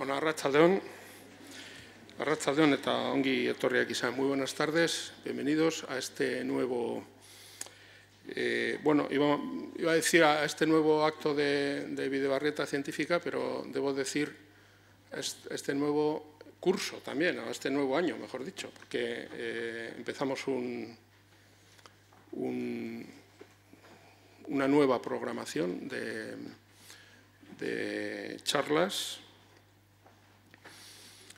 Bueno, Arrachaldeón, Arrachaldeón está ongi Muy buenas tardes, bienvenidos a este nuevo, eh, bueno, iba, a decir a este nuevo acto de, de científica, pero debo decir este nuevo curso también, a este nuevo año, mejor dicho, porque eh, empezamos un, una nueva programación de charlas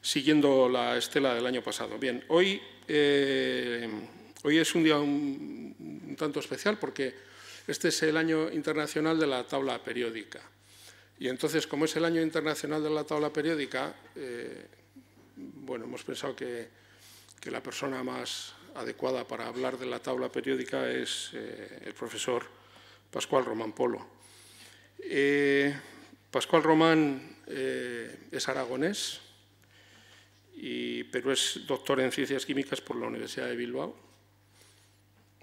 siguiendo la estela del año pasado. Bien, hoy, eh, hoy es un día un, tanto especial porque este es el año internacional de la tabla periódica. Y entonces, como es el año internacional de la tabla periódica, eh, bueno, hemos pensado que, que, la persona más adecuada para hablar de la tabla periódica es eh, el profesor Pascual Román Polo. Pascual Román es aragonés, pero es doctor en Ciencias Químicas por la Universidad de Bilbao,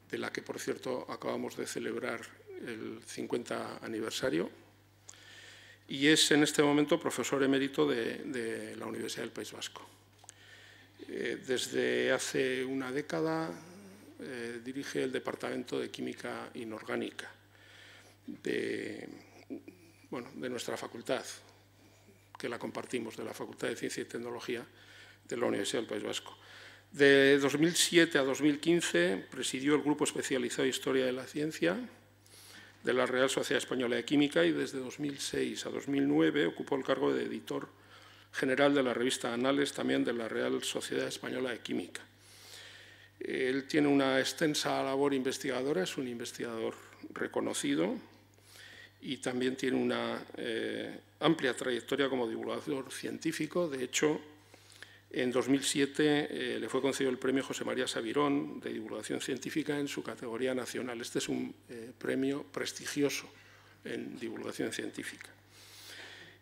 de la que, por cierto, acabamos de celebrar el 50 aniversario, y es en este momento profesor emérito de, la Universidad del País Vasco. Eh, desde hace una década eh, dirige el Departamento de Química Inorgánica de, de nuestra facultad, que la compartimos, de la Facultad de Ciencia y Tecnología, de la Universidad del País Vasco. De 2007 a 2015 presidió el Grupo Especializado de Historia de la Ciencia de la Real Sociedad Española de Química y desde 2006 a 2009 ocupó el cargo de editor general de la revista Anales, también de la Real Sociedad Española de Química. Él tiene una extensa labor investigadora, es un investigador reconocido y también tiene una eh, amplia trayectoria como divulgador científico. De hecho, en 2007 eh, le fue concedido el premio José María Sabirón de divulgación científica en su categoría nacional. Este es un eh, premio prestigioso en divulgación científica.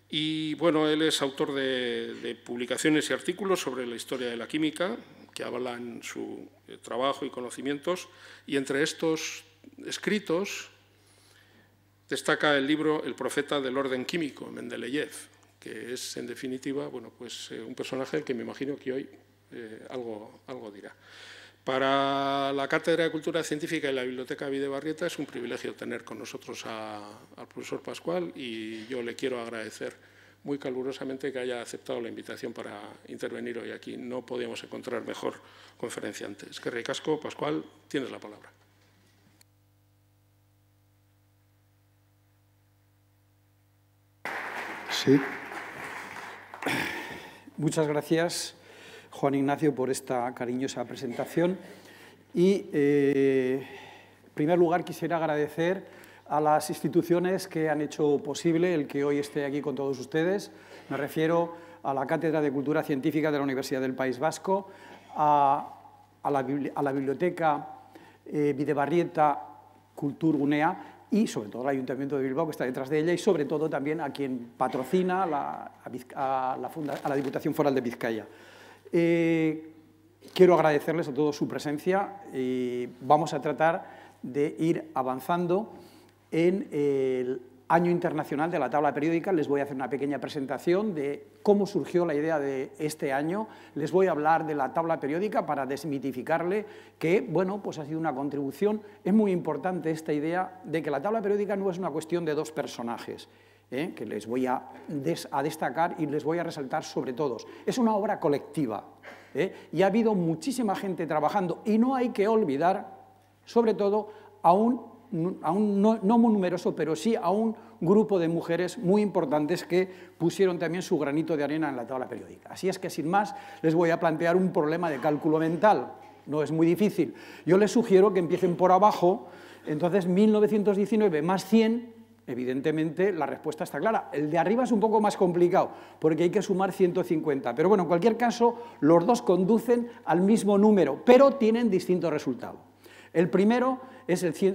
Y bueno, él es autor de, publicaciones y artículos sobre la historia de la química, que avalan su eh, trabajo y conocimientos, y entre estos escritos destaca el libro El profeta del orden químico, Mendeleev, que es, en definitiva, bueno, pues, eh, un personaje que me imagino que hoy eh, algo, dirá. Para la Cátedra de Cultura Científica y la Biblioteca Videbarrieta es un privilegio tener con nosotros al profesor Pascual y yo le quiero agradecer muy calurosamente que haya aceptado la invitación para intervenir hoy aquí. No podíamos encontrar mejor conferenciante. Es que Ricasco, Pascual, tienes la palabra. Sí. Muchas gracias, Juan Ignacio, por esta cariñosa presentación. Y, eh, en primer lugar, quisiera agradecer a las instituciones que han hecho posible el que hoy esté aquí con todos ustedes. Me refiero a la Cátedra de Cultura Científica de la Universidad del País Vasco, a, la, Biblioteca eh, Videbarrieta Videbarrieta Culturgunea y sobre todo al Ayuntamiento de Bilbao, que está detrás de ella, y sobre todo también a quien patrocina la, a, la Diputación Foral de Vizcaya. Eh, quiero agradecerles a todos su presencia y vamos a tratar de ir avanzando en el Año Internacional de la Tabla Periódica, les voy a hacer una pequeña presentación de cómo surgió la idea de este año. Les voy a hablar de la Tabla Periódica para desmitificarle que, bueno, pues ha sido una contribución. Es muy importante esta idea de que la Tabla Periódica no es una cuestión de dos personajes, ¿eh? que les voy a, a destacar y les voy a resaltar sobre todos. Es una obra colectiva ¿eh? y ha habido muchísima gente trabajando y no hay que olvidar, sobre todo, a un no, no, muy numeroso, pero sí a un grupo de mujeres muy importantes que pusieron también su granito de arena en la tabla periódica. Así es que, sin más, les voy a plantear un problema de cálculo mental. No es muy difícil. Yo les sugiero que empiecen por abajo. Entonces, 1919 más 100, evidentemente la respuesta está clara. El de arriba es un poco más complicado, porque hay que sumar 150. Pero bueno, en cualquier caso, los dos conducen al mismo número, pero tienen distinto resultado. El primero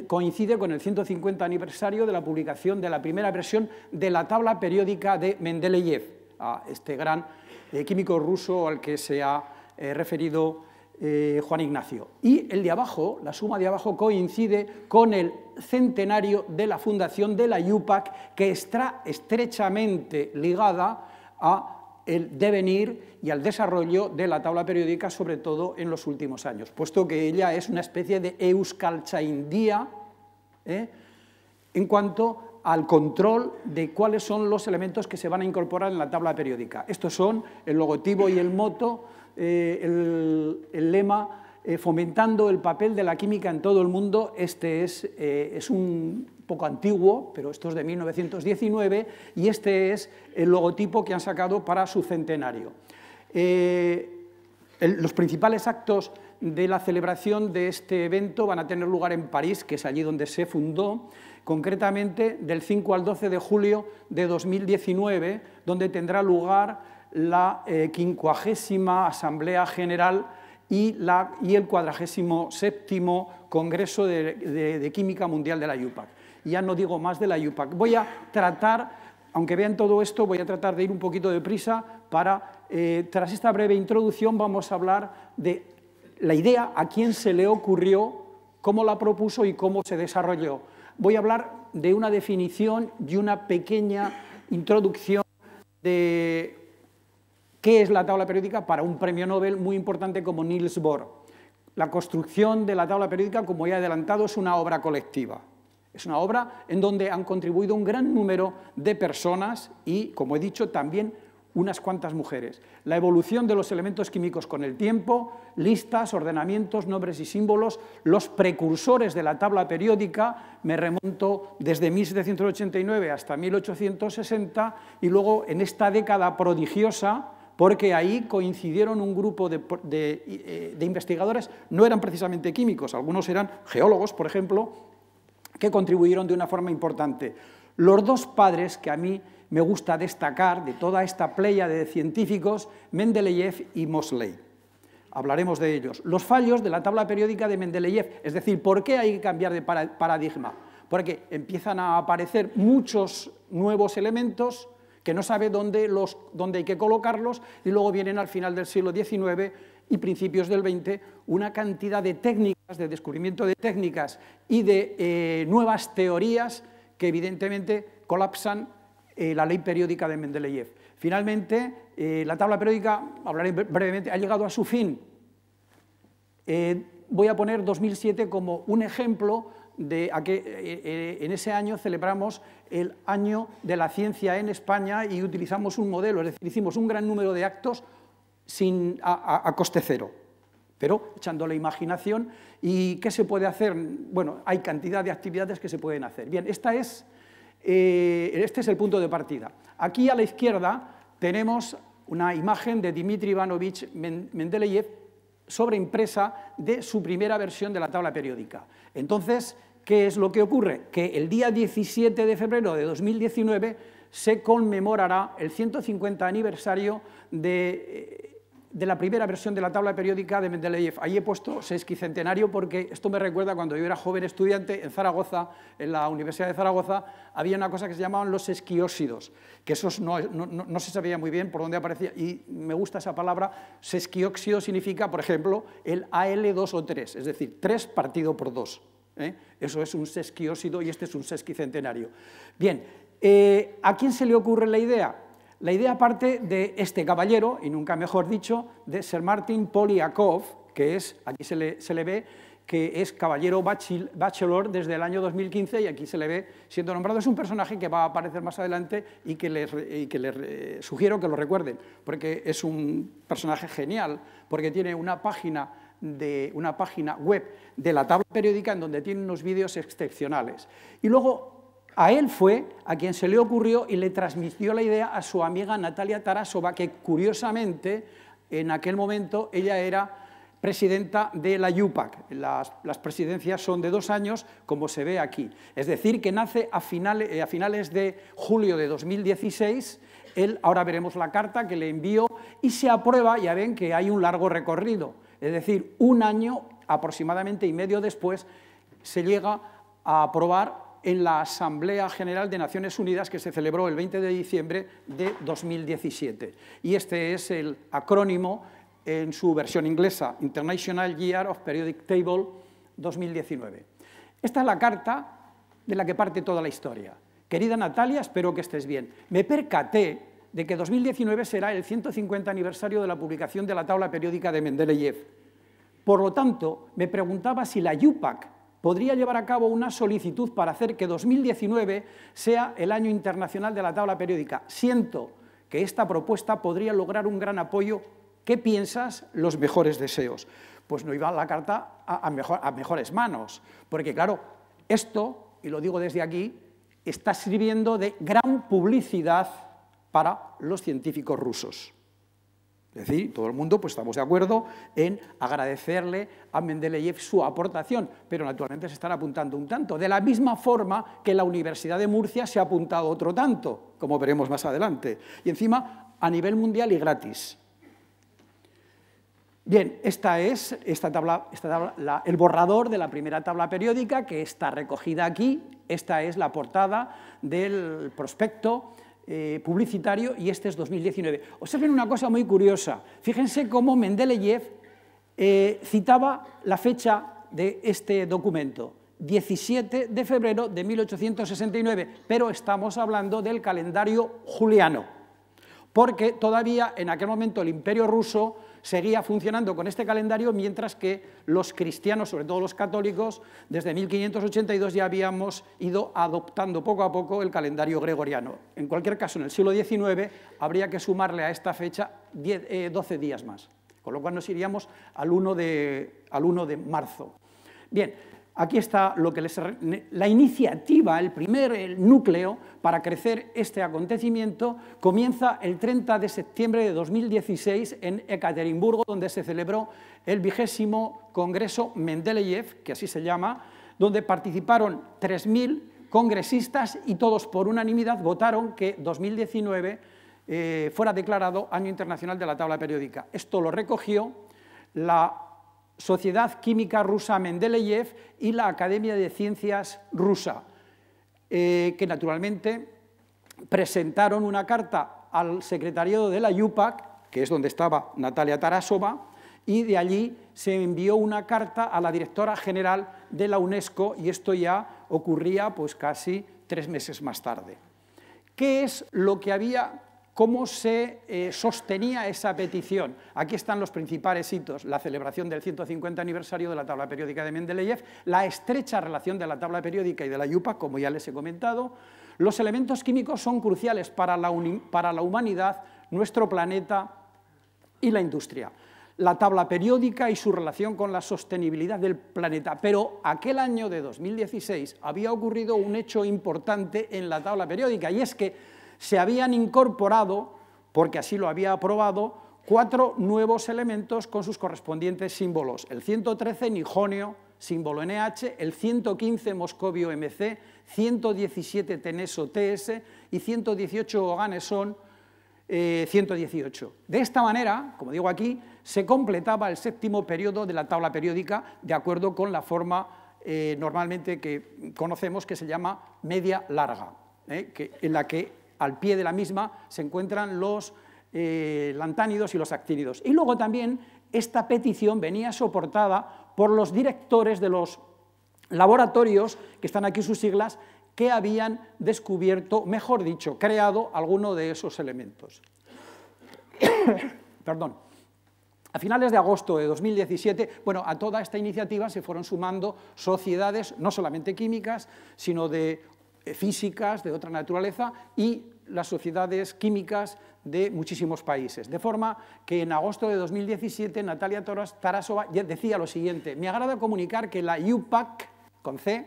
coincide con el 150 aniversario de la publicación de la primera versión de la tabla periódica de Mendeleev, a este gran eh, químico ruso al que se ha eh, referido eh, Juan Ignacio. Y el de abajo, la suma de abajo, coincide con el centenario de la fundación de la IUPAC, que está estrechamente ligada a el devenir y al desarrollo de la tabla periódica, sobre todo en los últimos años, puesto que ella es una especie de euskalchaindía ¿eh? en cuanto al control de cuáles son los elementos que se van a incorporar en la tabla periódica. Estos son el logotipo y el moto, eh, el, lema, eh, fomentando el papel de la química en todo el mundo. Este es, es un poco antiguo, pero esto es de 1919, y este es el logotipo que han sacado para su centenario. Eh, los principales actos de la celebración de este evento van a tener lugar en París, que es allí donde se fundó, concretamente del 5 al 12 de julio de 2019, donde tendrá lugar la 50 eh, Asamblea General y, el 47 séptimo Congreso de, de Química Mundial de la IUPAC ya no digo más de la IUPAC. Voy a tratar, aunque vean todo esto, voy a tratar de ir un poquito de prisa para, eh, tras esta breve introducción, vamos a hablar de la idea, a quién se le ocurrió, cómo la propuso y cómo se desarrolló. Voy a hablar de una definición y una pequeña introducción de qué es la tabla periódica para un premio Nobel muy importante como Niels Bohr. La construcción de la tabla periódica, como ya he adelantado, es una obra colectiva. Es una obra en donde han contribuido un gran número de personas y, como he dicho, también unas cuantas mujeres. La evolución de los elementos químicos con el tiempo, listas, ordenamientos, nombres y símbolos, los precursores de la tabla periódica, me remonto desde 1789 hasta 1860 y luego en esta década prodigiosa, porque ahí coincidieron un grupo de, de eh, investigadores, no eran precisamente químicos, algunos eran geólogos, por ejemplo, que contribuyeron de una forma importante. Los dos padres que a mí me gusta destacar de toda esta playa de científicos, Mendeleev y Mosley. Hablaremos de ellos. Los fallos de la tabla periódica de Mendeleev, es decir, ¿por qué hay que cambiar de paradigma? Porque empiezan a aparecer muchos nuevos elementos que no sabe dónde, los, dónde hay que colocarlos y luego vienen al final del siglo XIX y principios del 20 una cantidad de técnicas, de descubrimiento de técnicas y de eh, nuevas teorías que evidentemente colapsan eh, la ley periódica de Mendeleev. Finalmente, eh, la tabla periódica, hablaré brevemente, ha llegado a su fin. voy a poner 2007 como un ejemplo de a que en ese año celebramos el año de la ciencia en España y utilizamos un modelo, es decir, hicimos un gran número de actos sin, a, coste cero, pero echando la imaginación. ¿Y qué se puede hacer? Bueno, hay cantidad de actividades que se pueden hacer. Bien, esta es, eh, este es el punto de partida. Aquí a la izquierda tenemos una imagen de Dmitri Ivanovich Mendeleev impresa de su primera versión de la tabla periódica. Entonces, ¿qué es lo que ocurre? Que el día 17 de febrero de 2019 se conmemorará el 150 aniversario de eh, de la primera versión de la tabla periódica de Mendeleev. Ahí he puesto sesquicentenario porque esto me recuerda cuando yo era joven estudiante en Zaragoza, en la Universidad de Zaragoza, había una cosa que se llamaban los sesquióxidos, que esos no, se sabía muy bien por dónde aparecía, y me gusta esa palabra, sesquióxido significa, por ejemplo, el AL2 o 3, es decir, 3 partido por 2. ¿eh? Eso es un sesquióxido y este es un sesquicentenario. Bien, eh, ¿a quién se le ocurre la idea? La idea parte de este caballero, y nunca mejor dicho, de Sir Martin Poliakov, que es, aquí se le, se le ve, que es caballero bachelor desde el año 2015 y aquí se le ve siendo nombrado. Es un personaje que va a aparecer más adelante y que les, les sugiero que lo recuerden, porque es un personaje genial, porque tiene una página de una página web de la tabla periódica en donde tiene unos vídeos excepcionales. Y luego a él fue a quien se le ocurrió y le transmitió la idea a su amiga Natalia Tarasova, que curiosamente en aquel momento ella era presidenta de la IUPAC. Las, presidencias son de dos años, como se ve aquí. Es decir, que nace a finales, eh, a finales de julio de 2016. Él, ahora veremos la carta que le envió y se aprueba, ya ven que hay un largo recorrido. Es decir, un año aproximadamente y medio después se llega a aprobar en la Asamblea General de Naciones Unidas que se celebró el 20 de diciembre de 2017. Y este es el acrónimo en su versión inglesa, International Year of Periodic Table 2019. Esta es la carta de la que parte toda la historia. Querida Natalia, espero que estés bien. Me percaté de que 2019 será el 150 aniversario de la publicación de la tabla periódica de Mendeleev. Por lo tanto, me preguntaba si la UPAC podría llevar a cabo una solicitud para hacer que 2019 sea el año internacional de la tabla periódica. Siento que esta propuesta podría lograr un gran apoyo. ¿Qué piensas? Los mejores deseos. Pues no iba la carta a, a mejores manos, porque claro, esto, y lo digo desde aquí, está sirviendo de gran publicidad para los científicos rusos. Es decir, todo el mundo pues, estamos de acuerdo en agradecerle a Mendeleev su aportación, pero actualmente se están apuntando un tanto, de la misma forma que la Universidad de Murcia se ha apuntado otro tanto, como veremos más adelante, y encima a nivel mundial y gratis. Bien, esta es esta tabla, esta el borrador de la primera tabla periódica que está recogida aquí. Esta es la portada del prospecto eh, publicitario y este es 2019. Observen una cosa muy curiosa. Fíjense cómo Mendeleyev eh, citaba la fecha de este documento, 17 de febrero de 1869, pero estamos hablando del calendario juliano, porque todavía en aquel momento el imperio ruso seguía funcionando con este calendario, mientras que los cristianos, sobre todo los católicos, desde 1582 ya habíamos ido adoptando poco a poco el calendario gregoriano. En cualquier caso, en el siglo XIX habría que sumarle a esta fecha 10, 12 eh, días más, con lo cual nos iríamos al 1 de, al 1 de marzo. Bien, Aquí está lo que la iniciativa, el primer núcleo para crecer este acontecimiento comienza el 30 de septiembre de 2016 en Ekaterimburgo, donde se celebró el vigésimo Congreso Mendeleyev, que así se llama, donde participaron 3.000 congresistas y todos por unanimidad votaron que 2019 eh, fuera declarado Año Internacional de la Tabla Periódica. Esto lo recogió la Sociedad Química Rusa Mendeleyev y la Academia de Ciencias Rusa, eh, que naturalmente presentaron una carta al secretariado de la IUPAC, que es donde estaba Natalia Tarasova, y de allí se envió una carta a la directora general de la UNESCO y esto ya ocurría pues casi tres meses más tarde. ¿Qué es lo que había cómo se eh, sostenía esa petición. Aquí están los principales hitos, la celebración del 150 aniversario de la tabla periódica de Mendeleev, la estrecha relación de la tabla periódica y de la yupa, como ya les he comentado. Los elementos químicos son cruciales para la humanidad, nuestro planeta y la industria. La tabla periódica y su relación con la sostenibilidad del planeta. Pero aquel año de 2016 había ocurrido un hecho importante en la tabla periódica y es que se habían incorporado, porque así lo había aprobado, cuatro nuevos elementos con sus correspondientes símbolos. El 113 Nijonio, símbolo NH, e el 115 Moscovio MC, 117 Teneso TS y 118 oganesón 118. Eh, de esta manera, como digo aquí, se completaba el séptimo periodo de la tabla periódica de acuerdo con la forma eh, normalmente que conocemos que se llama media larga, eh, en la que al pie de la misma se encuentran los eh, lantánidos y los actínidos. Y luego también esta petición venía soportada por los directores de los laboratorios, que están aquí sus siglas, que habían descubierto, mejor dicho, creado alguno de esos elementos. Perdón. A finales de agosto de 2017, bueno, a toda esta iniciativa se fueron sumando sociedades, no solamente químicas, sino de eh, físicas de otra naturaleza y las sociedades químicas de muchísimos países. De forma que en agosto de 2017 Natalia Tarasova decía lo siguiente, me agrada comunicar que la UPAC, con C,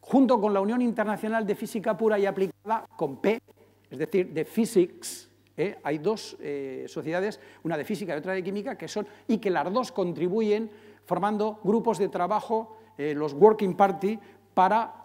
junto con la Unión Internacional de Física Pura y Aplicada, con P, es decir, de Physics, eh, hay dos eh, sociedades, una de física y otra de química, que son, y que las dos contribuyen formando grupos de trabajo, los Working Party, para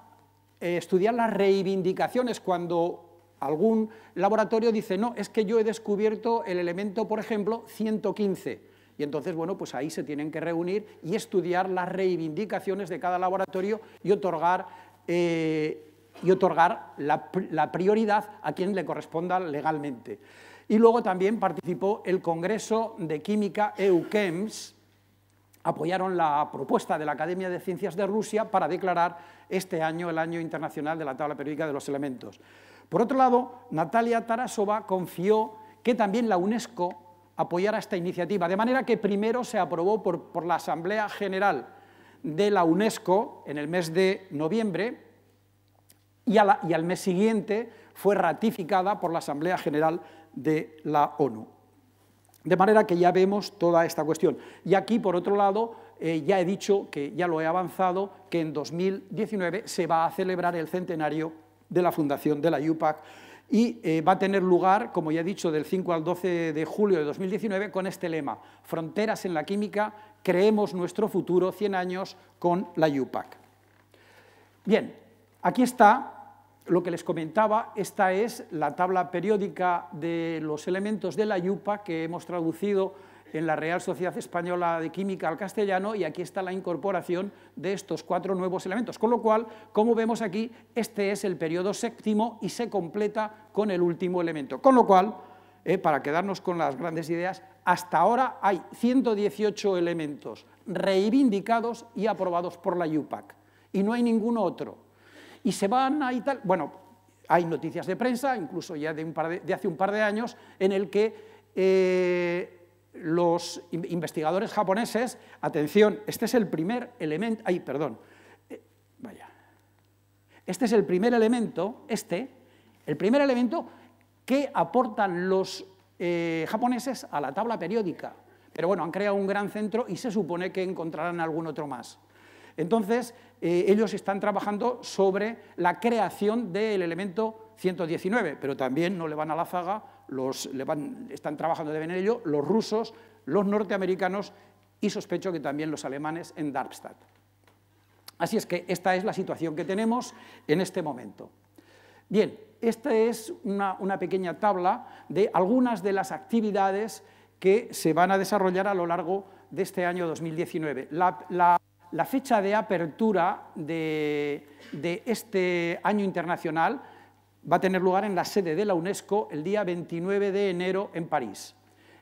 eh, estudiar las reivindicaciones cuando algún laboratorio dice, no, es que yo he descubierto el elemento, por ejemplo, 115. Y entonces, bueno, pues ahí se tienen que reunir y estudiar las reivindicaciones de cada laboratorio y otorgar, eh, y otorgar la, la prioridad a quien le corresponda legalmente. Y luego también participó el Congreso de Química EUCHEMS, apoyaron la propuesta de la Academia de Ciencias de Rusia para declarar este año el Año Internacional de la Tabla Periódica de los Elementos. Por otro lado, Natalia Tarasova confió que también la UNESCO apoyara esta iniciativa, de manera que primero se aprobó por, la Asamblea General de la UNESCO en el mes de noviembre y al mes siguiente fue ratificada por la Asamblea General de la ONU. De manera que ya vemos toda esta cuestión. Y aquí, por otro lado, eh, ya he dicho, que ya lo he avanzado, que en 2019 se va a celebrar el centenario de la fundación de la UPAC. y eh, va a tener lugar, como ya he dicho, del 5 al 12 de julio de 2019 con este lema, Fronteras en la Química, creemos nuestro futuro 100 años con la UPAC. Bien, aquí está lo que les comentaba, esta es la tabla periódica de los elementos de la IUPAC que hemos traducido en la Real Sociedad Española de Química al castellano y aquí está la incorporación de estos cuatro nuevos elementos. Con lo cual, como vemos aquí, este es el periodo séptimo y se completa con el último elemento. Con lo cual, eh, para quedarnos con las grandes ideas, hasta ahora hay 118 elementos reivindicados y aprobados por la IUPAC y no hay ninguno otro y se van a tal. Bueno, hay noticias de prensa, incluso ya de, un par de, de hace un par de años, en el que eh, los investigadores japoneses, atención, este es el primer elemento, ay, perdón, eh, vaya, este es el primer elemento, este, el primer elemento que aportan los eh, japoneses a la tabla periódica. Pero bueno, han creado un gran centro y se supone que encontrarán algún otro más. Entonces, eh, ellos están trabajando sobre la creación del elemento 119, pero también no le van a la zaga, los, están trabajando deben ello los rusos, los norteamericanos y sospecho que también los alemanes en Darmstadt. Así es que esta es la situación que tenemos en este momento. Bien, esta es una, pequeña tabla de algunas de las actividades que se van a desarrollar a lo largo de este año 2019. la la fecha de apertura de, este año internacional va a tener lugar en la sede de la UNESCO el día 29 de enero en París.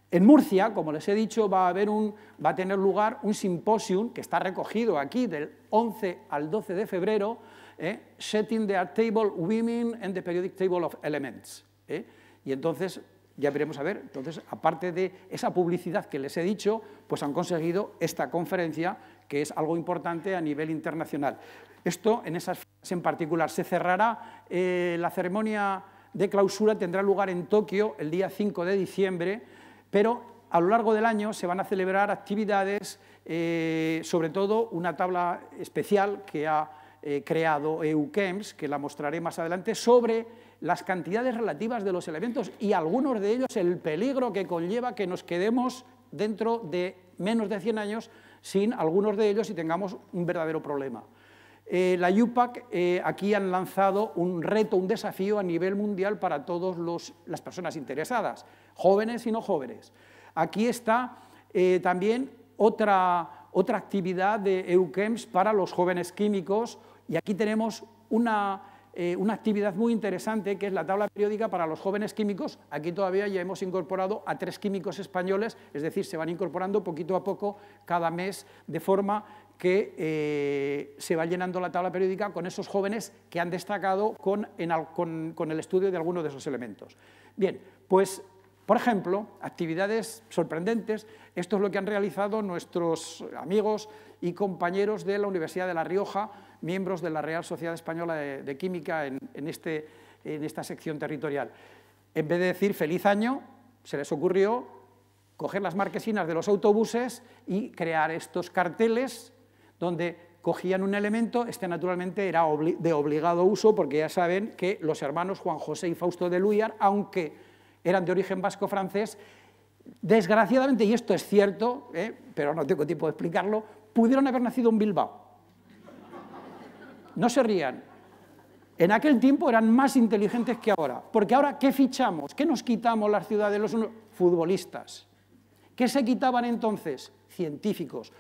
En Murcia, como les he dicho, va a, haber un, va a tener lugar un simposium que está recogido aquí del 11 al 12 de febrero, ¿eh? Setting the Art Table Women and the Periodic Table of Elements. ¿eh? Y entonces, ya veremos a ver, entonces, aparte de esa publicidad que les he dicho, pues han conseguido esta conferencia que es algo importante a nivel internacional. Esto, en esas fechas en particular, se cerrará eh, la ceremonia de clausura, tendrá lugar en Tokio el día 5 de diciembre, pero a lo largo del año se van a celebrar actividades, eh, sobre todo una tabla especial que ha eh, creado EUCEMS, que la mostraré más adelante, sobre las cantidades relativas de los elementos y algunos de ellos el peligro que conlleva que nos quedemos dentro de menos de 100 años sin algunos de ellos y tengamos un verdadero problema. Eh, la UPAC eh, aquí han lanzado un reto, un desafío a nivel mundial para todas las personas interesadas, jóvenes y no jóvenes. Aquí está eh, también otra, otra actividad de EUCHEMS para los jóvenes químicos y aquí tenemos una eh, una actividad muy interesante que es la tabla periódica para los jóvenes químicos. Aquí todavía ya hemos incorporado a tres químicos españoles, es decir, se van incorporando poquito a poco cada mes de forma que eh, se va llenando la tabla periódica con esos jóvenes que han destacado con, con el estudio de alguno de esos elementos. Bien, pues por ejemplo, actividades sorprendentes, esto es lo que han realizado nuestros amigos y compañeros de la Universidad de La Rioja miembros de la Real Sociedad Española de, Química en, este, en, esta sección territorial. En vez de decir feliz año, se les ocurrió coger las marquesinas de los autobuses y crear estos carteles donde cogían un elemento, este naturalmente era de obligado uso porque ya saben que los hermanos Juan José y Fausto de Luyar, aunque eran de origen vasco-francés, desgraciadamente, y esto es cierto, ¿eh? pero no tengo tiempo de explicarlo, pudieron haber nacido en Bilbao, no se rían. En aquel tiempo eran más inteligentes que ahora. Porque ahora, ¿qué fichamos? ¿Qué nos quitamos las ciudades los Futbolistas. ¿Qué se quitaban entonces? Científicos.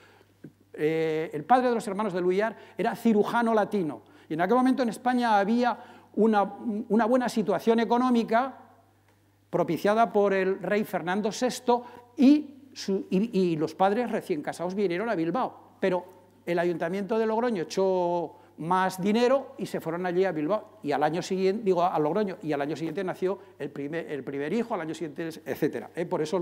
Eh, el padre de los hermanos de Luyar era cirujano latino. Y en aquel momento en España había una, buena situación económica propiciada por el rey Fernando VI y, y los padres recién casados vinieron a Bilbao. Pero el ayuntamiento de Logroño echó más dinero y se fueron allí a Bilbao y al año siguiente, digo a Logroño, y al año siguiente nació el primer, hijo, al año siguiente, etc. Eh, por eso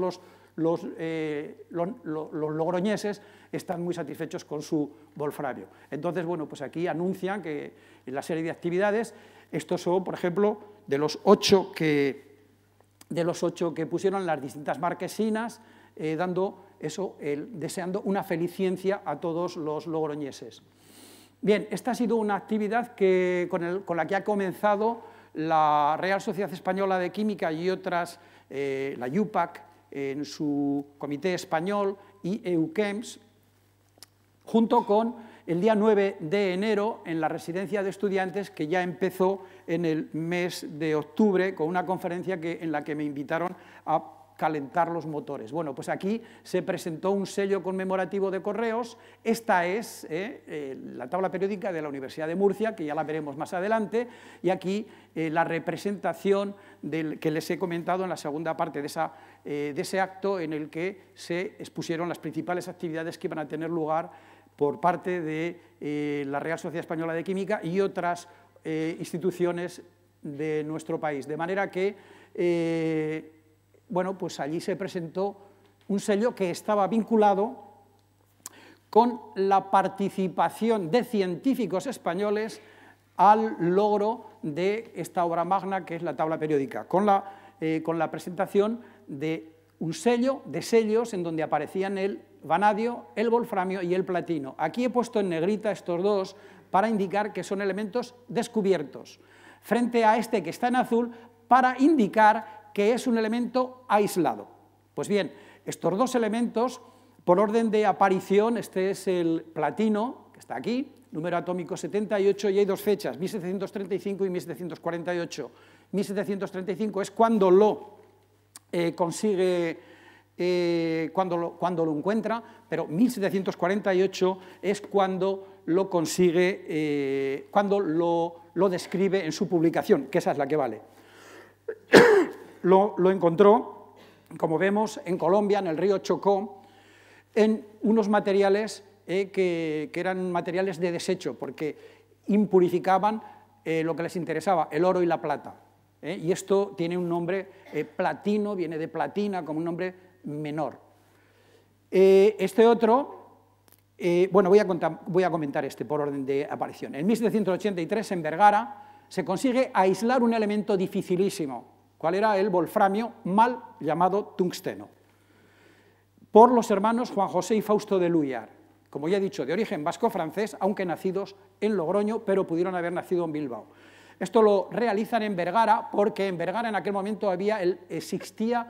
eh, los, logroñeses están muy satisfechos con su volfradio Entonces, bueno, pues aquí anuncian que en la serie de actividades, estos son, por ejemplo, de los ocho que, de los que pusieron las distintas marquesinas, eh, dando eso, deseando una feliciencia a todos los logroñeses. Bien, esta ha sido una actividad que, con, la que ha comenzado la Real Sociedad Española de Química y otras, eh, la IUPAC, en su comité español y EUCEMS, junto con el día 9 de enero en la residencia de estudiantes que ya empezó en el mes de octubre con una conferencia que, en la que me invitaron a calentar los motores. Bueno, pues aquí se presentó un sello conmemorativo de correos. Esta es eh, eh, la tabla periódica de la Universidad de Murcia, que ya la veremos más adelante, y aquí eh, la representación que les he comentado en la segunda parte de, esa, de ese acto en el que se expusieron las principales actividades que iban a tener lugar por parte de la Real Sociedad Española de Química y otras instituciones de nuestro país. De manera que bueno, pues allí se presentó un sello que estaba vinculado con la participación de científicos españoles al logro de esta obra magna que es la tabla periódica, con la, eh, con la presentación de un sello, de sellos en donde aparecían el vanadio, el wolframio y el platino. Aquí he puesto en negrita estos dos para indicar que son elementos descubiertos, frente a este que está en azul para indicar que es un elemento aislado. Pues bien, estos dos elementos, por orden de aparición, este es el platino, que está aquí, número atómico 78, y hay dos fechas, 1735 y 1748. 1735 es cuando lo eh, consigue, eh, cuando, lo, cuando, lo, encuentra, pero 1748 es cuando lo consigue, eh, cuando lo, lo describe en su publicación, que esa es la que vale lo, encontró, como vemos, en Colombia, en el río Chocó, en unos materiales eh, que, eran materiales de desecho, porque impurificaban eh, lo que les interesaba, el oro y la plata. Eh, y esto tiene un nombre platino, viene de platina, como un nombre menor. este otro, bueno, voy a, voy a comentar este por orden de aparición. En 1783, en Vergara, se consigue aislar un elemento dificilísimo, cuál era el wolframio mal llamado tungsteno, por los hermanos Juan José y Fausto de Luyar, como ya he dicho, de origen vasco-francés, aunque nacidos en Logroño, pero pudieron haber nacido en Bilbao. Esto lo realizan en Vergara, porque en Vergara en aquel momento había el, existía,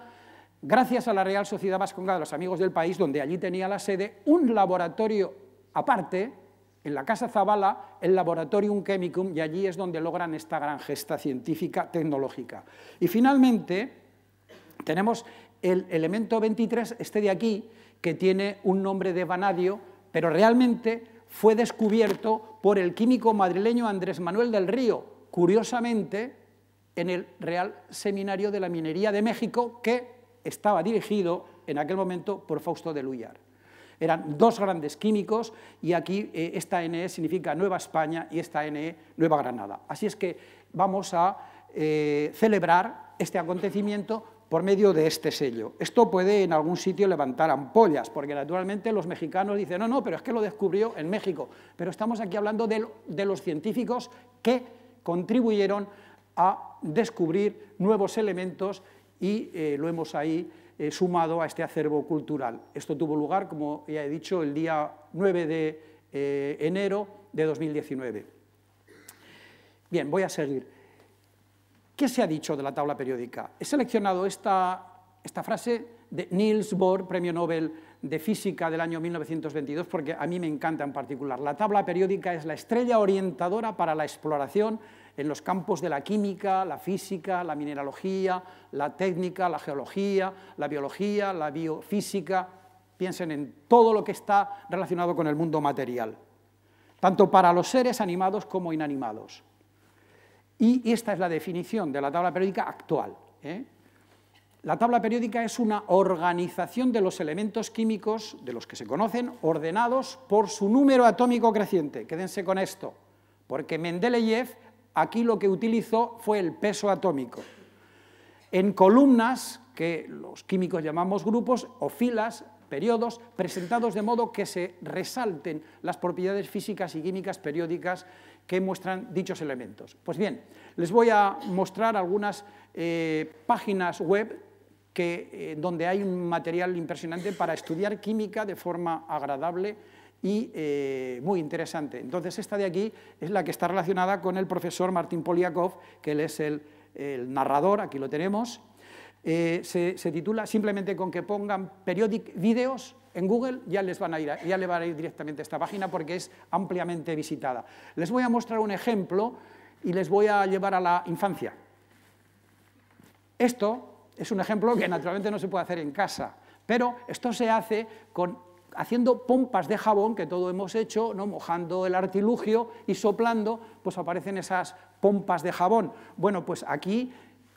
gracias a la Real Sociedad Vasconga de los Amigos del País, donde allí tenía la sede, un laboratorio aparte, en la Casa Zabala, el Laboratorium Chemicum, y allí es donde logran esta gran gesta científica tecnológica. Y finalmente, tenemos el elemento 23, este de aquí, que tiene un nombre de vanadio, pero realmente fue descubierto por el químico madrileño Andrés Manuel del Río, curiosamente en el Real Seminario de la Minería de México, que estaba dirigido en aquel momento por Fausto de Luyar eran dos grandes químicos y aquí eh, esta NE significa Nueva España y esta NE Nueva Granada. Así es que vamos a eh, celebrar este acontecimiento por medio de este sello. Esto puede en algún sitio levantar ampollas, porque naturalmente los mexicanos dicen, no, no, pero es que lo descubrió en México. Pero estamos aquí hablando de, los científicos que contribuyeron a descubrir nuevos elementos y eh, lo hemos ahí eh, sumado a este acervo cultural. Esto tuvo lugar, como ya he dicho, el día 9 de eh, enero de 2019. Bien, voy a seguir. ¿Qué se ha dicho de la tabla periódica? He seleccionado esta, esta frase de Niels Bohr, premio Nobel de Física del año 1922, porque a mí me encanta en particular. La tabla periódica es la estrella orientadora para la exploración en los campos de la química, la física, la mineralogía, la técnica, la geología, la biología, la biofísica, piensen en todo lo que está relacionado con el mundo material, tanto para los seres animados como inanimados. Y esta es la definición de la tabla periódica actual. ¿eh? La tabla periódica es una organización de los elementos químicos, de los que se conocen, ordenados por su número atómico creciente. Quédense con esto, porque Mendeleev Aquí lo que utilizó fue el peso atómico. En columnas, que los químicos llamamos grupos, o filas, periodos, presentados de modo que se resalten las propiedades físicas y químicas periódicas que muestran dichos elementos. Pues bien, les voy a mostrar algunas eh, páginas web que, eh, donde hay un material impresionante para estudiar química de forma agradable y eh, muy interesante. Entonces esta de aquí es la que está relacionada con el profesor Martín Poliakov, que él es el, narrador, aquí lo tenemos. Eh, se, titula simplemente con que pongan periodic videos en Google ya les van a ir, ya van a ir directamente a esta página porque es ampliamente visitada. Les voy a mostrar un ejemplo y les voy a llevar a la infancia. Esto es un ejemplo que naturalmente no se puede hacer en casa, pero esto se hace con haciendo pompas de jabón, que todo hemos hecho, ¿no? mojando el artilugio y soplando, pues aparecen esas pompas de jabón. Bueno, pues aquí,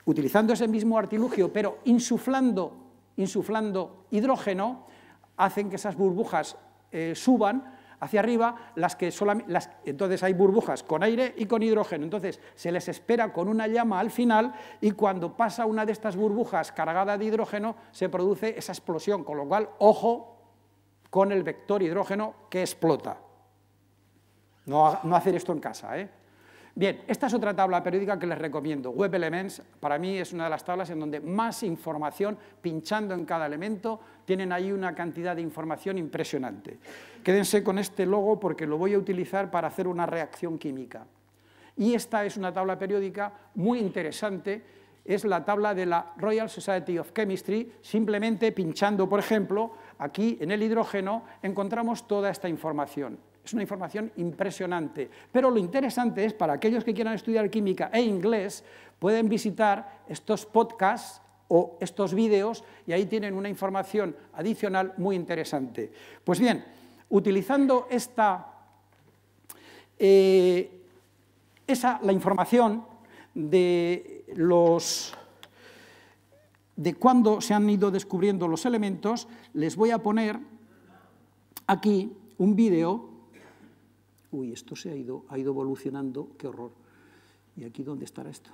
utilizando ese mismo artilugio, pero insuflando, insuflando hidrógeno, hacen que esas burbujas eh, suban hacia arriba, las que solamente, entonces hay burbujas con aire y con hidrógeno, entonces se les espera con una llama al final y cuando pasa una de estas burbujas cargada de hidrógeno se produce esa explosión, con lo cual, ojo, con el vector hidrógeno que explota. No, hacer esto en casa. ¿eh? Bien, esta es otra tabla periódica que les recomiendo. Web Elements, para mí es una de las tablas en donde más información, pinchando en cada elemento, tienen ahí una cantidad de información impresionante. Quédense con este logo porque lo voy a utilizar para hacer una reacción química. Y esta es una tabla periódica muy interesante, es la tabla de la Royal Society of Chemistry, simplemente pinchando, por ejemplo, aquí en el hidrógeno encontramos toda esta información. Es una información impresionante. Pero lo interesante es, para aquellos que quieran estudiar química e inglés, pueden visitar estos podcasts o estos vídeos y ahí tienen una información adicional muy interesante. Pues bien, utilizando esta, eh, esa, la información de los de cuándo se han ido descubriendo los elementos, les voy a poner aquí un vídeo. Uy, esto se ha ido, ha ido evolucionando, qué horror. ¿Y aquí dónde estará esto?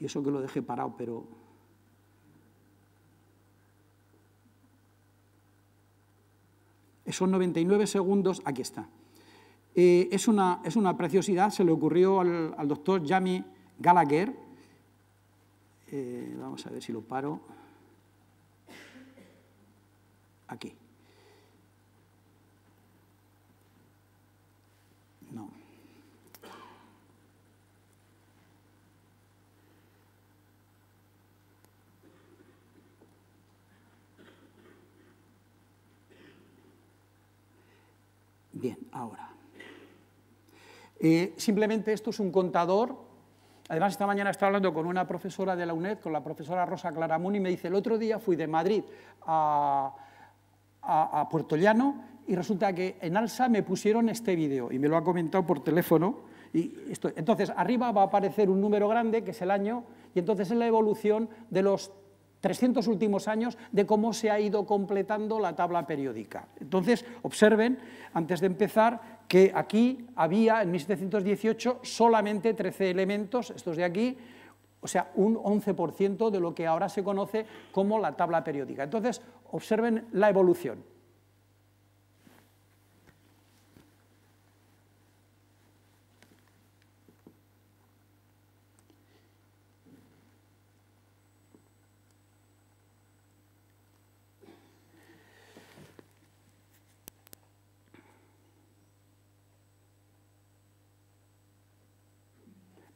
Y eso que lo dejé parado, pero... Son 99 segundos, aquí está. Eh, es, una, es, una, preciosidad, se le ocurrió al, al doctor Jamie Gallagher. Eh, vamos a ver si lo paro. Aquí. Bien, ahora simplemente esto es un contador. Además, esta mañana estaba hablando con una profesora de la UNED, con la profesora Rosa Claramun, y me dice, el otro día fui de Madrid a, Puerto Llano y resulta que en Alsa me pusieron este vídeo y me lo ha comentado por teléfono. Y entonces, arriba va a aparecer un número grande, que es el año, y entonces es la evolución de los 300 últimos años de cómo se ha ido completando la tabla periódica. Entonces, observen, antes de empezar, que aquí había en 1718 solamente 13 elementos, estos de aquí, o sea, un 11% de lo que ahora se conoce como la tabla periódica. Entonces, observen la evolución.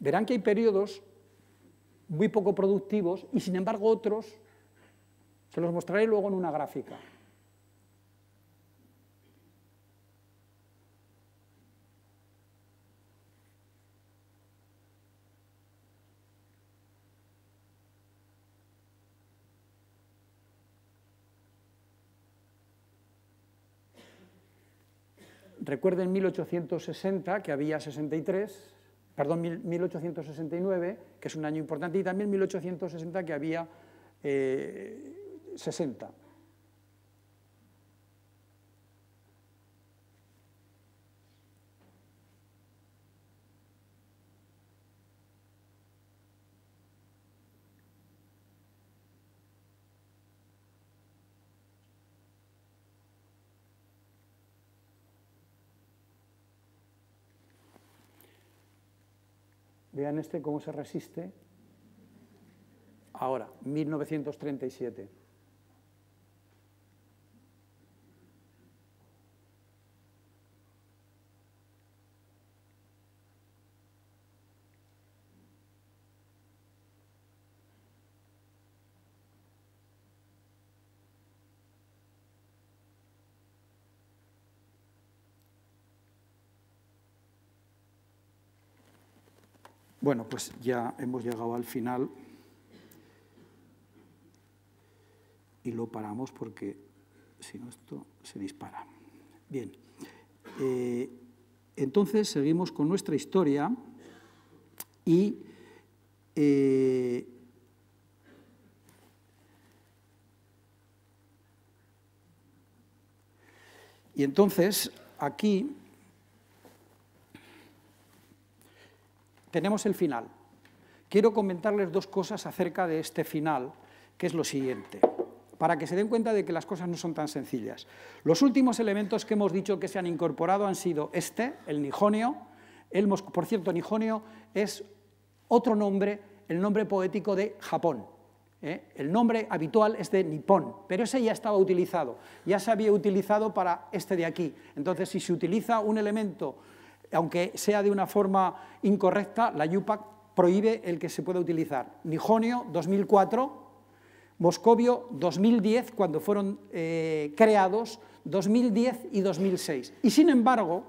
verán que hay periodos muy poco productivos y sin embargo otros, se los mostraré luego en una gráfica. Recuerden 1860 que había 63 perdón, 1869, que es un año importante, y también 1860, que había 60. Eh, Vean este cómo se resiste. Ahora, 1937. Bueno, pues ya hemos llegado al final y lo paramos porque si no esto se dispara. Bien, eh, entonces seguimos con nuestra historia y eh, y entonces aquí tenemos el final. Quiero comentarles dos cosas acerca de este final, que es lo siguiente, para que se den cuenta de que las cosas no son tan sencillas. Los últimos elementos que hemos dicho que se han incorporado han sido este, el nijonio. El, por cierto, nijonio es otro nombre, el nombre poético de Japón. ¿eh? El nombre habitual es de Nippon, pero ese ya estaba utilizado, ya se había utilizado para este de aquí. Entonces, si se utiliza un elemento aunque sea de una forma incorrecta, la UPAC prohíbe el que se pueda utilizar. Nijonio 2004, Moscovio 2010, cuando fueron eh, creados, 2010 y 2006. Y sin embargo,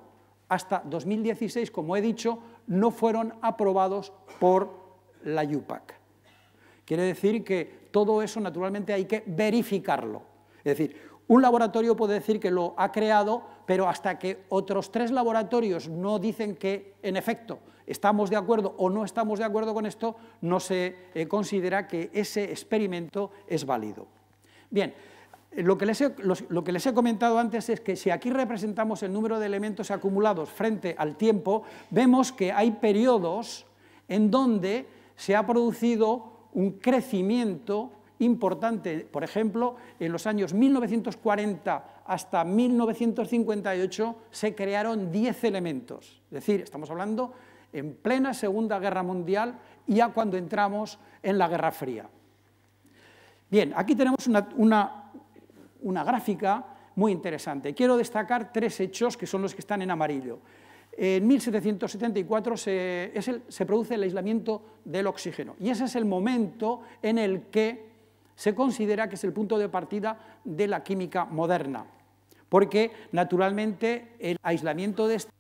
hasta 2016, como he dicho, no fueron aprobados por la UPAC. Quiere decir que todo eso naturalmente hay que verificarlo. Es decir, un laboratorio puede decir que lo ha creado, pero hasta que otros tres laboratorios no dicen que, en efecto, estamos de acuerdo o no estamos de acuerdo con esto, no se eh, considera que ese experimento es válido. Bien, lo que, les he, lo que, les he, comentado antes es que si aquí representamos el número de elementos acumulados frente al tiempo, vemos que hay periodos en donde se ha producido un crecimiento importante, por ejemplo, en los años 1940 hasta 1958 se crearon 10 elementos. Es decir, estamos hablando en plena Segunda Guerra Mundial y ya cuando entramos en la Guerra Fría. Bien, aquí tenemos una, gráfica muy interesante. Quiero destacar tres hechos que son los que están en amarillo. En 1774 se, se, produce el aislamiento del oxígeno y ese es el momento en el que se considera que es el punto de partida de la química moderna, porque naturalmente el aislamiento de este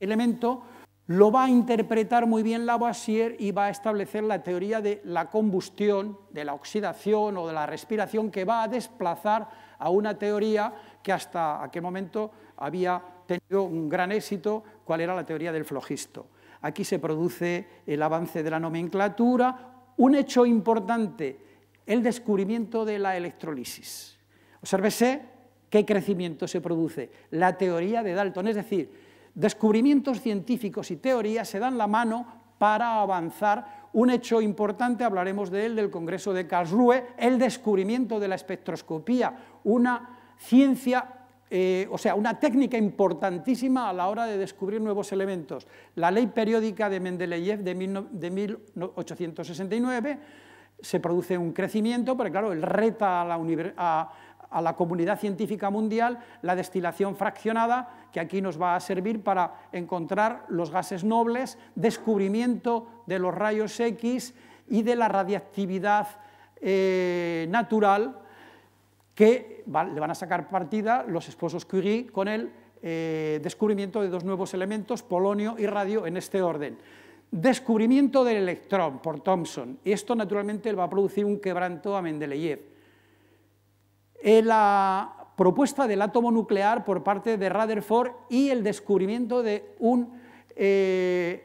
elemento lo va a interpretar muy bien Lavoisier y va a establecer la teoría de la combustión, de la oxidación o de la respiración que va a desplazar a una teoría que hasta aquel momento había tenido un gran éxito, cuál era la teoría del flogisto. Aquí se produce el avance de la nomenclatura, un hecho importante el descubrimiento de la electrolisis. Obsérvese qué crecimiento se produce. La teoría de Dalton, es decir, descubrimientos científicos y teorías se dan la mano para avanzar. Un hecho importante, hablaremos de él, del Congreso de Karlsruhe, el descubrimiento de la espectroscopía, una ciencia eh, o sea, una técnica importantísima a la hora de descubrir nuevos elementos. La ley periódica de Mendeleev de 1869, se produce un crecimiento, pero claro, él reta a la, comunidad científica mundial la destilación fraccionada, que aquí nos va a servir para encontrar los gases nobles, descubrimiento de los rayos X y de la radiactividad eh, natural que le van a sacar partida los esposos Curie con el eh, descubrimiento de dos nuevos elementos, polonio y radio, en este orden. Descubrimiento del electrón por Thomson. Esto naturalmente va a producir un quebranto a Mendeleev. Eh, la propuesta del átomo nuclear por parte de Rutherford y el descubrimiento de un, eh,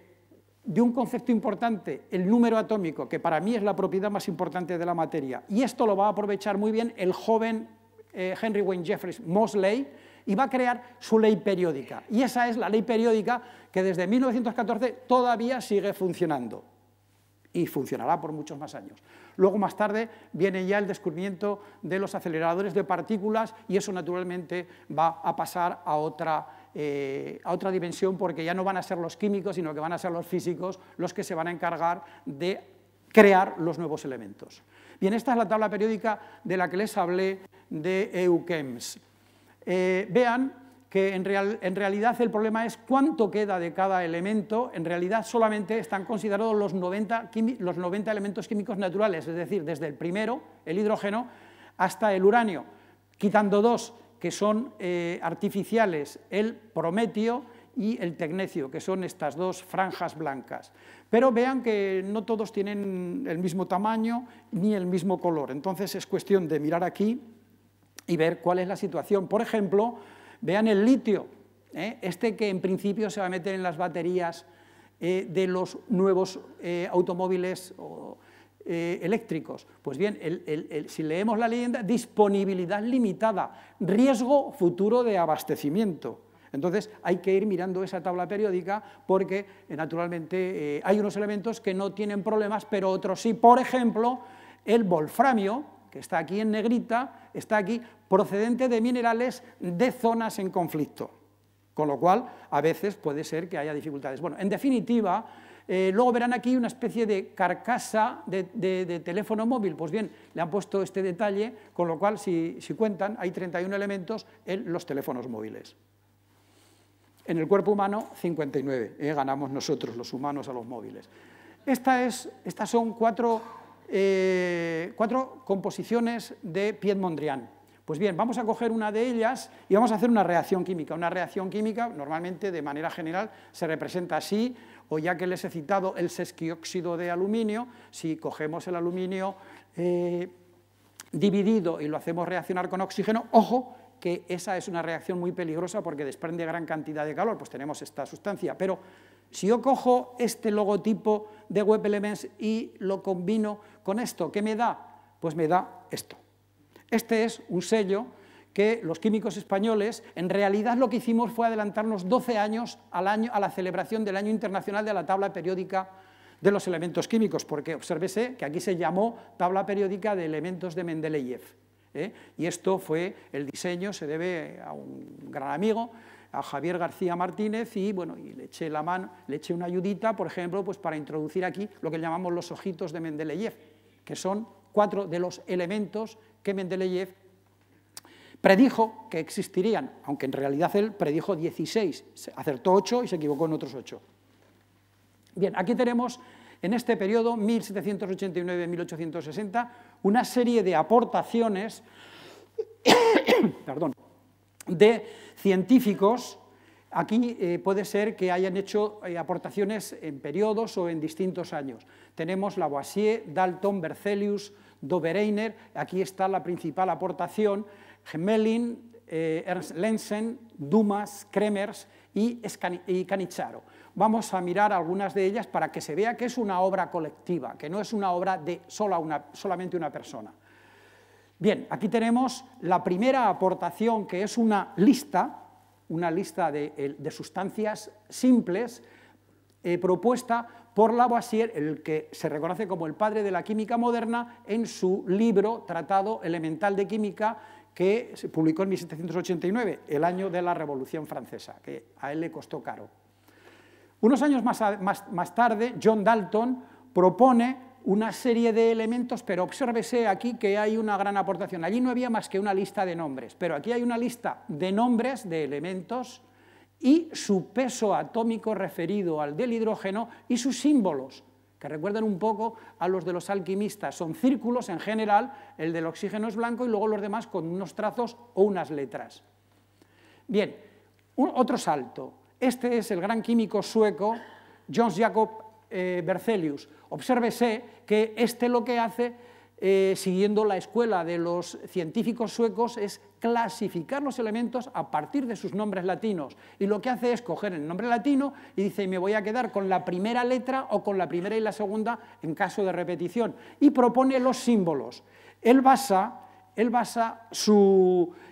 de un concepto importante, el número atómico, que para mí es la propiedad más importante de la materia. Y esto lo va a aprovechar muy bien el joven eh, Henry Wayne Jeffries Mosley y va a crear su ley periódica. Y esa es la ley periódica que desde 1914 todavía sigue funcionando y funcionará por muchos más años. Luego, más tarde, viene ya el descubrimiento de los aceleradores de partículas y eso, naturalmente, va a pasar a otra, eh, a otra dimensión porque ya no van a ser los químicos, sino que van a ser los físicos los que se van a encargar de crear los nuevos elementos. Bien, esta es la tabla periódica de la que les hablé de EUCHEMS. Eh, vean que en, realidad el problema es cuánto queda de cada elemento, en realidad solamente están considerados los 90, los 90 elementos químicos naturales, es decir, desde el primero, el hidrógeno, hasta el uranio, quitando dos que son eh, artificiales, el prometio y el tecnecio, que son estas dos franjas blancas. Pero vean que no todos tienen el mismo tamaño ni el mismo color, entonces es cuestión de mirar aquí y ver cuál es la situación. Por ejemplo, Vean el litio, ¿eh? este que en principio se va a meter en las baterías eh, de los nuevos eh, automóviles eléctricos. Pues bien, si leemos la leyenda, disponibilidad limitada, riesgo futuro de abastecimiento. Entonces hay que ir mirando esa tabla periódica porque naturalmente hay unos elementos que no tienen problemas, pero otros sí. Por ejemplo, el volframio que está aquí en negrita, está aquí, procedente de minerales de zonas en conflicto. Con lo cual, a veces puede ser que haya dificultades. Bueno, en definitiva, eh, luego verán aquí una especie de carcasa de, teléfono móvil. Pues bien, le han puesto este detalle, con lo cual, si, cuentan, hay 31 elementos en los teléfonos móviles. En el cuerpo humano, 59. Eh, ganamos nosotros, los humanos, a los móviles. Esta es, estas son cuatro, eh, cuatro composiciones de Piet Mondrian. Pues bien, vamos a coger una de ellas y vamos a hacer una reacción química. Una reacción química normalmente de manera general se representa así, o ya que les he citado el sesquióxido de aluminio, si cogemos el aluminio eh, dividido y lo hacemos reaccionar con oxígeno, ojo, que esa es una reacción muy peligrosa porque desprende gran cantidad de calor, pues tenemos esta sustancia. Pero si yo cojo este logotipo de Web y lo combino con esto, ¿qué me da? Pues me da esto. Este es un sello que los químicos españoles, en realidad lo que hicimos fue adelantarnos 12 años, al año, a la celebración del Año Internacional de la Tabla Periódica de los Elementos Químicos, porque obsérvese que aquí se llamó Tabla Periódica de Elementos de Mendeleyev. ¿eh? Y esto fue, el diseño se debe a un gran amigo, a Javier García Martínez, y bueno, y le eché la mano, le eché una ayudita, por ejemplo, pues para introducir aquí lo que llamamos los ojitos de Mendeleyev, que son cuatro de los elementos que Mendeleev predijo que existirían, aunque en realidad él predijo 16, acertó 8 y se equivocó en otros 8. Bien, aquí tenemos en este periodo, 1789-1860, una serie de aportaciones de científicos. Aquí eh, puede ser que hayan hecho eh, aportaciones en periodos o en distintos años. Tenemos Lavoisier, Dalton, Berzelius... Dobereiner, aquí está la principal aportación, Gemelin, eh, Ernst Lensen, Dumas, Kremers y, Canicharo. Vamos a mirar algunas de ellas para que se vea que es una obra colectiva, que no es una obra de una, solamente una persona. Bien, aquí tenemos la primera aportación, que es una lista, una lista de, sustancias simples eh, propuesta por Lavoisier, el que se reconoce como el padre de la química moderna, en su libro Tratado Elemental de Química, que se publicó en 1789, el año de la Revolución Francesa, que a él le costó caro. Unos años más, tarde, John Dalton propone una serie de elementos, pero obsérvese aquí que hay una gran aportación. Allí no había más que una lista de nombres, pero aquí hay una lista de nombres de elementos y su peso atómico referido al del hidrógeno y sus símbolos, que recuerdan un poco a los de los alquimistas. Son círculos en general, el del oxígeno es blanco y luego los demás con unos trazos o unas letras. Bien, otro salto. Este es el gran químico sueco Jonas Jacob eh, Berzelius. Obsérvese que este lo que hace eh, siguiendo la escuela de los científicos suecos, es clasificar los elementos a partir de sus nombres latinos. Y lo que hace es coger el nombre latino y dice, me voy a quedar con la primera letra o con la primera y la segunda en caso de repetición. Y propone los símbolos. Él basa, basa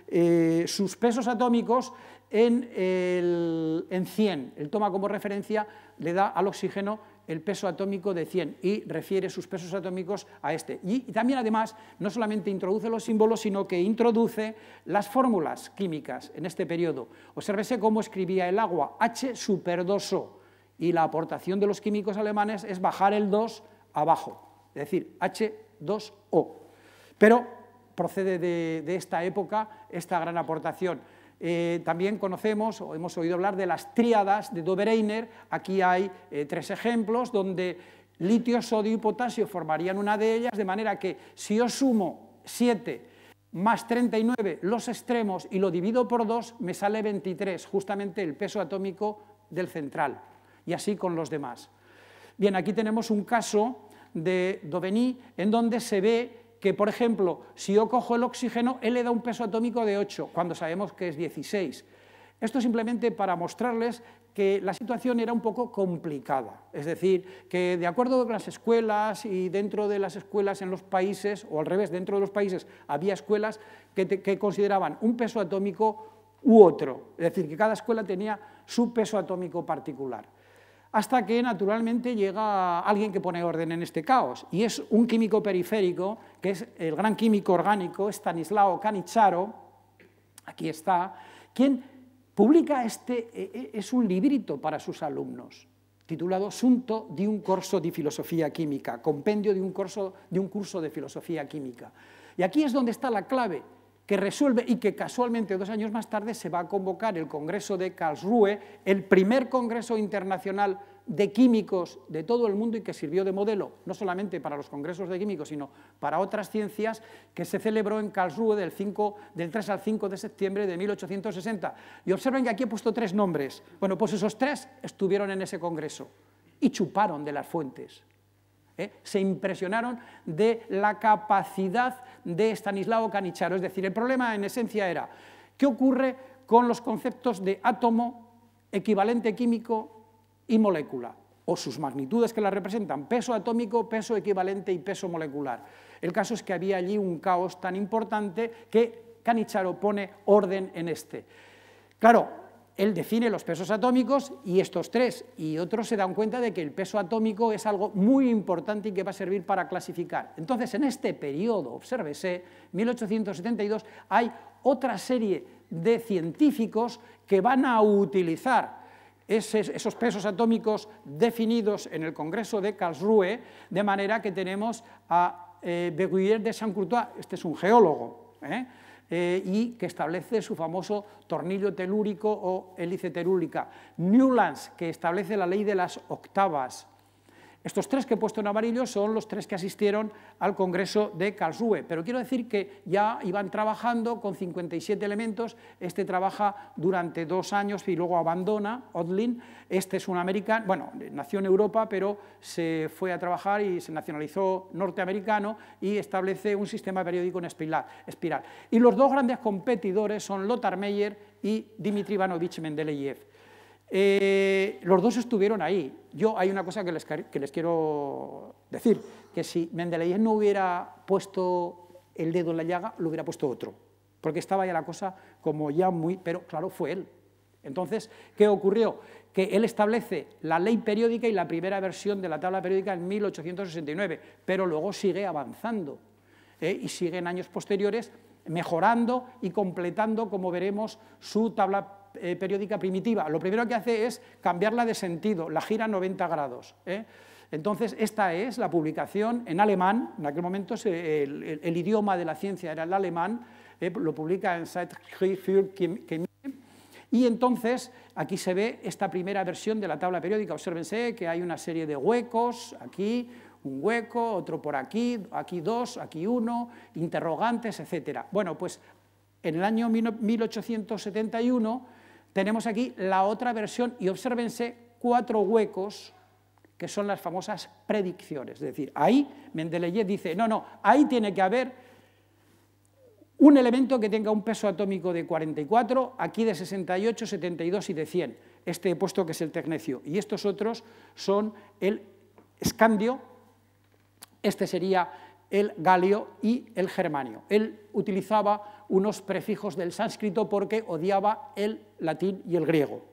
eh, sus pesos atómicos en, el, en 100. Él toma como referencia, le da al oxígeno el peso atómico de 100 y refiere sus pesos atómicos a este. Y también, además, no solamente introduce los símbolos, sino que introduce las fórmulas químicas en este periodo. Obsérvese cómo escribía el agua, H 2 o y la aportación de los químicos alemanes es bajar el 2 abajo, es decir, H2O. Pero procede de esta época esta gran aportación. Eh, también conocemos o hemos oído hablar de las tríadas de Dobereiner. Aquí hay eh, tres ejemplos donde litio, sodio y potasio formarían una de ellas, de manera que si yo sumo 7 más 39 los extremos y lo divido por 2, me sale 23, justamente el peso atómico del central, y así con los demás. Bien, aquí tenemos un caso de Doveni en donde se ve que, por ejemplo, si yo cojo el oxígeno, él le da un peso atómico de 8, cuando sabemos que es 16. Esto simplemente para mostrarles que la situación era un poco complicada. Es decir, que de acuerdo con las escuelas y dentro de las escuelas en los países, o al revés, dentro de los países había escuelas que, que consideraban un peso atómico u otro. Es decir, que cada escuela tenía su peso atómico particular hasta que naturalmente llega alguien que pone orden en este caos. Y es un químico periférico, que es el gran químico orgánico Stanislao Canicharo, aquí está, quien publica este, e, e, es un librito para sus alumnos, titulado Asunto de un curso de filosofía química, compendio de un, de un curso de filosofía química. Y aquí es donde está la clave, que resuelve y que casualmente dos años más tarde se va a convocar el Congreso de Karlsruhe, el primer Congreso Internacional de Químicos de todo el mundo y que sirvió de modelo, no solamente para los congresos de químicos, sino para otras ciencias, que se celebró en Karlsruhe del, del 3 al 5 de septiembre de 1860. Y observen que aquí he puesto tres nombres. Bueno, pues esos tres estuvieron en ese congreso y chuparon de las fuentes. ¿eh? se impresionaron de la capacidad de Stanislao Canicharo. Es decir, el problema en esencia era, ¿qué ocurre con los conceptos de átomo, equivalente químico y molécula? o sus magnitudes que las representan, peso atómico, peso equivalente y peso molecular. El caso es que había allí un caos tan importante que Canicharo pone orden en este. Claro, él define los pesos atómicos y estos tres y otros se dan cuenta de que el peso atómico es algo muy importante y que va a servir para clasificar. Entonces, en este periodo, obsérvese, 1872, hay otra serie de científicos que van a utilizar esos pesos atómicos definidos en el Congreso de Karlsruhe, de manera que tenemos a eh, Beguier de Saint-Courtois, este es un geólogo, ¿eh? Eh, y que establece su famoso tornillo telúrico o hélice telúrica. Newlands, que establece la ley de las octavas. Estos tres que he puesto en amarillo son los tres que asistieron al Congreso de Karlsruhe, pero quiero decir que ya iban trabajando con 57 elementos, este trabaja durante dos años y luego abandona, Odlin, este es un americano, bueno, nació en Europa, pero se fue a trabajar y se nacionalizó norteamericano y establece un sistema periódico en espiral. Y los dos grandes competidores son Lothar Meyer y Dmitri Ivanovich Mendeleev. Eh, los dos estuvieron ahí. Yo hay una cosa que les, quiero decir, que si Mendeleev no hubiera puesto el dedo en la llaga, lo hubiera puesto otro, porque estaba ya la cosa como ya muy... Pero claro, fue él. Entonces, ¿qué ocurrió? Que él establece la ley periódica y la primera versión de la tabla periódica en 1869, pero luego sigue avanzando ¿eh? y sigue en años posteriores mejorando y completando, como veremos, su tabla eh, periódica primitiva, lo primero que hace es cambiarla de sentido, la gira 90 grados. ¿eh? Entonces, esta es la publicación en alemán, en aquel momento el, idioma de la ciencia era el alemán, ¿eh? lo publica en Zeitschrift für Chemie, y entonces aquí se ve esta primera versión de la tabla periódica. Obsérvense que hay una serie de huecos aquí, un hueco, otro por aquí, aquí dos, aquí uno, interrogantes, etc. Bueno, pues en el año 1871 tenemos aquí la otra versión y obsérvense cuatro huecos que son las famosas predicciones. Es decir, ahí Mendeleev dice, no, no, ahí tiene que haber un elemento que tenga un peso atómico de 44, aquí de 68, 72 y de 100. Este he puesto que es el tecnecio Y estos otros son el escandio, este sería el galio y el germanio. Él utilizaba unos prefijos del sánscrito porque odiaba el latín y el griego,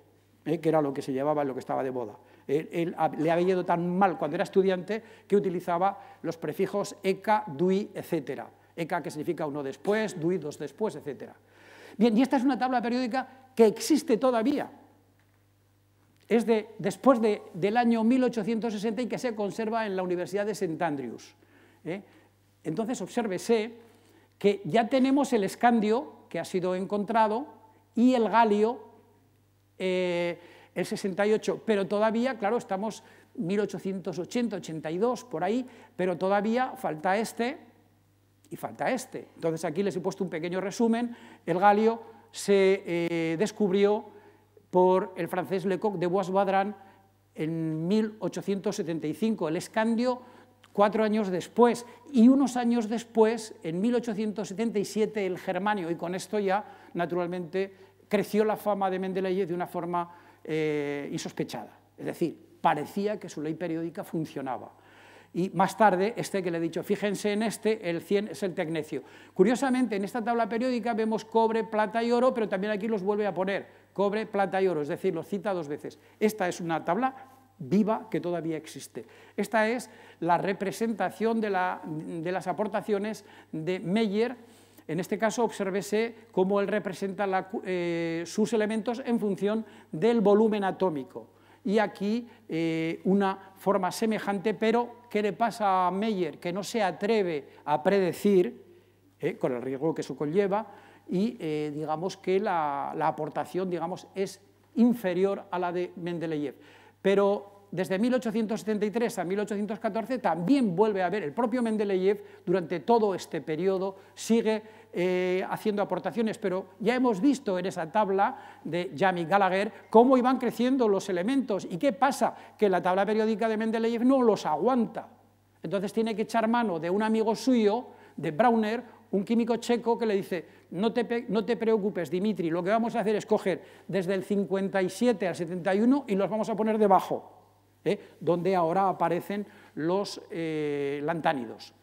eh, que era lo que se llevaba, lo que estaba de boda. Él, le había ido tan mal cuando era estudiante que utilizaba los prefijos eca, dui, etc. Eca que significa uno después, dui dos después, etc. Bien, y esta es una tabla periódica que existe todavía. Es de, después del año 1860 y que se conserva en la Universidad de St. Andrews. Eh, entonces, obsérvese que ya tenemos el escandio que ha sido encontrado y el galio, eh, el 68, pero todavía, claro, estamos 1880, 82, por ahí, pero todavía falta este y falta este. Entonces, aquí les he puesto un pequeño resumen. El galio se eh, descubrió por el francés Lecoq de Bois-Badran en 1875. El escandio cuatro años después y unos años después, en 1877, el germanio, y con esto ya, naturalmente, creció la fama de Mendeley de una forma eh, insospechada. Es decir, parecía que su ley periódica funcionaba. Y más tarde, este que le he dicho, fíjense en este, el 100 es el tecnecio. Curiosamente, en esta tabla periódica vemos cobre, plata y oro, pero también aquí los vuelve a poner, cobre, plata y oro, es decir, los cita dos veces. Esta es una tabla viva que todavía existe. Esta es la representación de, las aportaciones de Meyer. En este caso, obsérvese cómo él representa eh, sus elementos en función del volumen atómico. Y aquí eh, una forma semejante, pero ¿qué le pasa a Meyer? Que no se atreve a predecir, eh, con el riesgo que eso conlleva, y digamos que la, aportación digamos, es inferior a la de Mendeleev. Pero desde 1873 a 1814 también vuelve a ver el propio Mendeleev durante todo este periodo sigue eh, haciendo aportaciones, pero ya hemos visto en esa tabla de Jamie Gallagher cómo iban creciendo los elementos y qué pasa, que la tabla periódica de Mendeleev no los aguanta. Entonces tiene que echar mano de un amigo suyo, de Brauner, un químico checo que le dice, no te, no te, preocupes, Dimitri, lo que vamos a hacer es coger desde el 57 al 71 y los vamos a poner debajo. ¿eh? donde ahora aparecen los eh, lantánidos.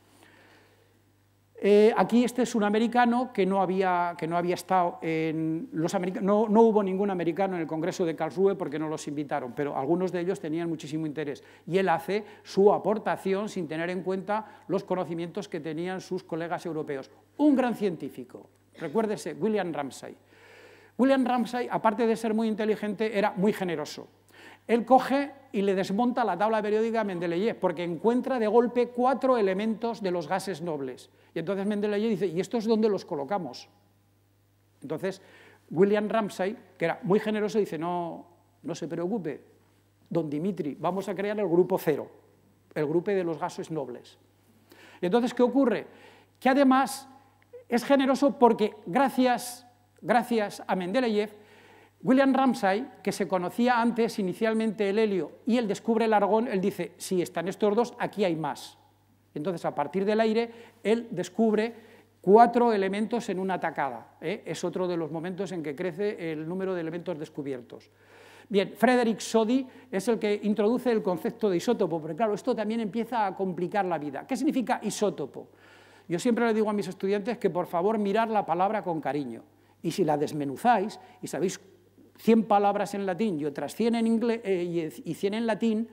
Eh, aquí este es un americano que no había, que no había estado en los no, no, hubo ningún americano en el Congreso de Karlsruhe porque no los invitaron, pero algunos de ellos tenían muchísimo interés y él hace su aportación sin tener en cuenta los conocimientos que tenían sus colegas europeos. Un gran científico, recuérdese, William Ramsay. William Ramsay, aparte de ser muy inteligente, era muy generoso él coge y le desmonta la tabla periódica a Mendeleyev, porque encuentra de golpe cuatro elementos de los gases nobles. Y entonces Mendeleev dice, ¿y esto es donde los colocamos? Entonces, William Ramsay, que era muy generoso, dice, no, no se preocupe, don Dimitri, vamos a crear el grupo cero, el grupo de los gases nobles. Y entonces, ¿qué ocurre? Que además es generoso porque gracias, gracias a Mendeleev William Ramsay, que se conocía antes inicialmente el helio y él descubre el argón, él dice, si están estos dos, aquí hay más. Entonces, a partir del aire, él descubre cuatro elementos en una tacada. ¿eh? Es otro de los momentos en que crece el número de elementos descubiertos. Bien, Frederick Soddy es el que introduce el concepto de isótopo, porque claro, esto también empieza a complicar la vida. ¿Qué significa isótopo? Yo siempre le digo a mis estudiantes que por favor mirar la palabra con cariño. Y si la desmenuzáis y sabéis 100 palabras en latín y otras 100 en, inglés, eh, y 100 en latín,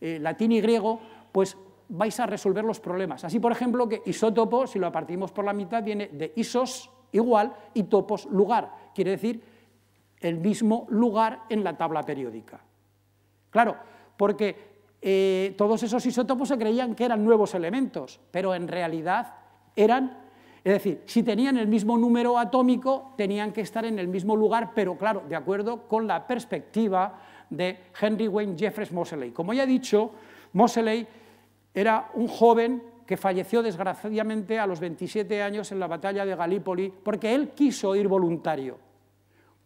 eh, latín y griego, pues vais a resolver los problemas. Así, por ejemplo, que isótopo, si lo partimos por la mitad, viene de isos igual y topos lugar. Quiere decir el mismo lugar en la tabla periódica. Claro, porque eh, todos esos isótopos se creían que eran nuevos elementos, pero en realidad eran es decir, si tenían el mismo número atómico, tenían que estar en el mismo lugar, pero claro, de acuerdo con la perspectiva de Henry Wayne Jeffreys Moseley. Como ya he dicho, Moseley era un joven que falleció desgraciadamente a los 27 años en la batalla de Galípoli porque él quiso ir voluntario.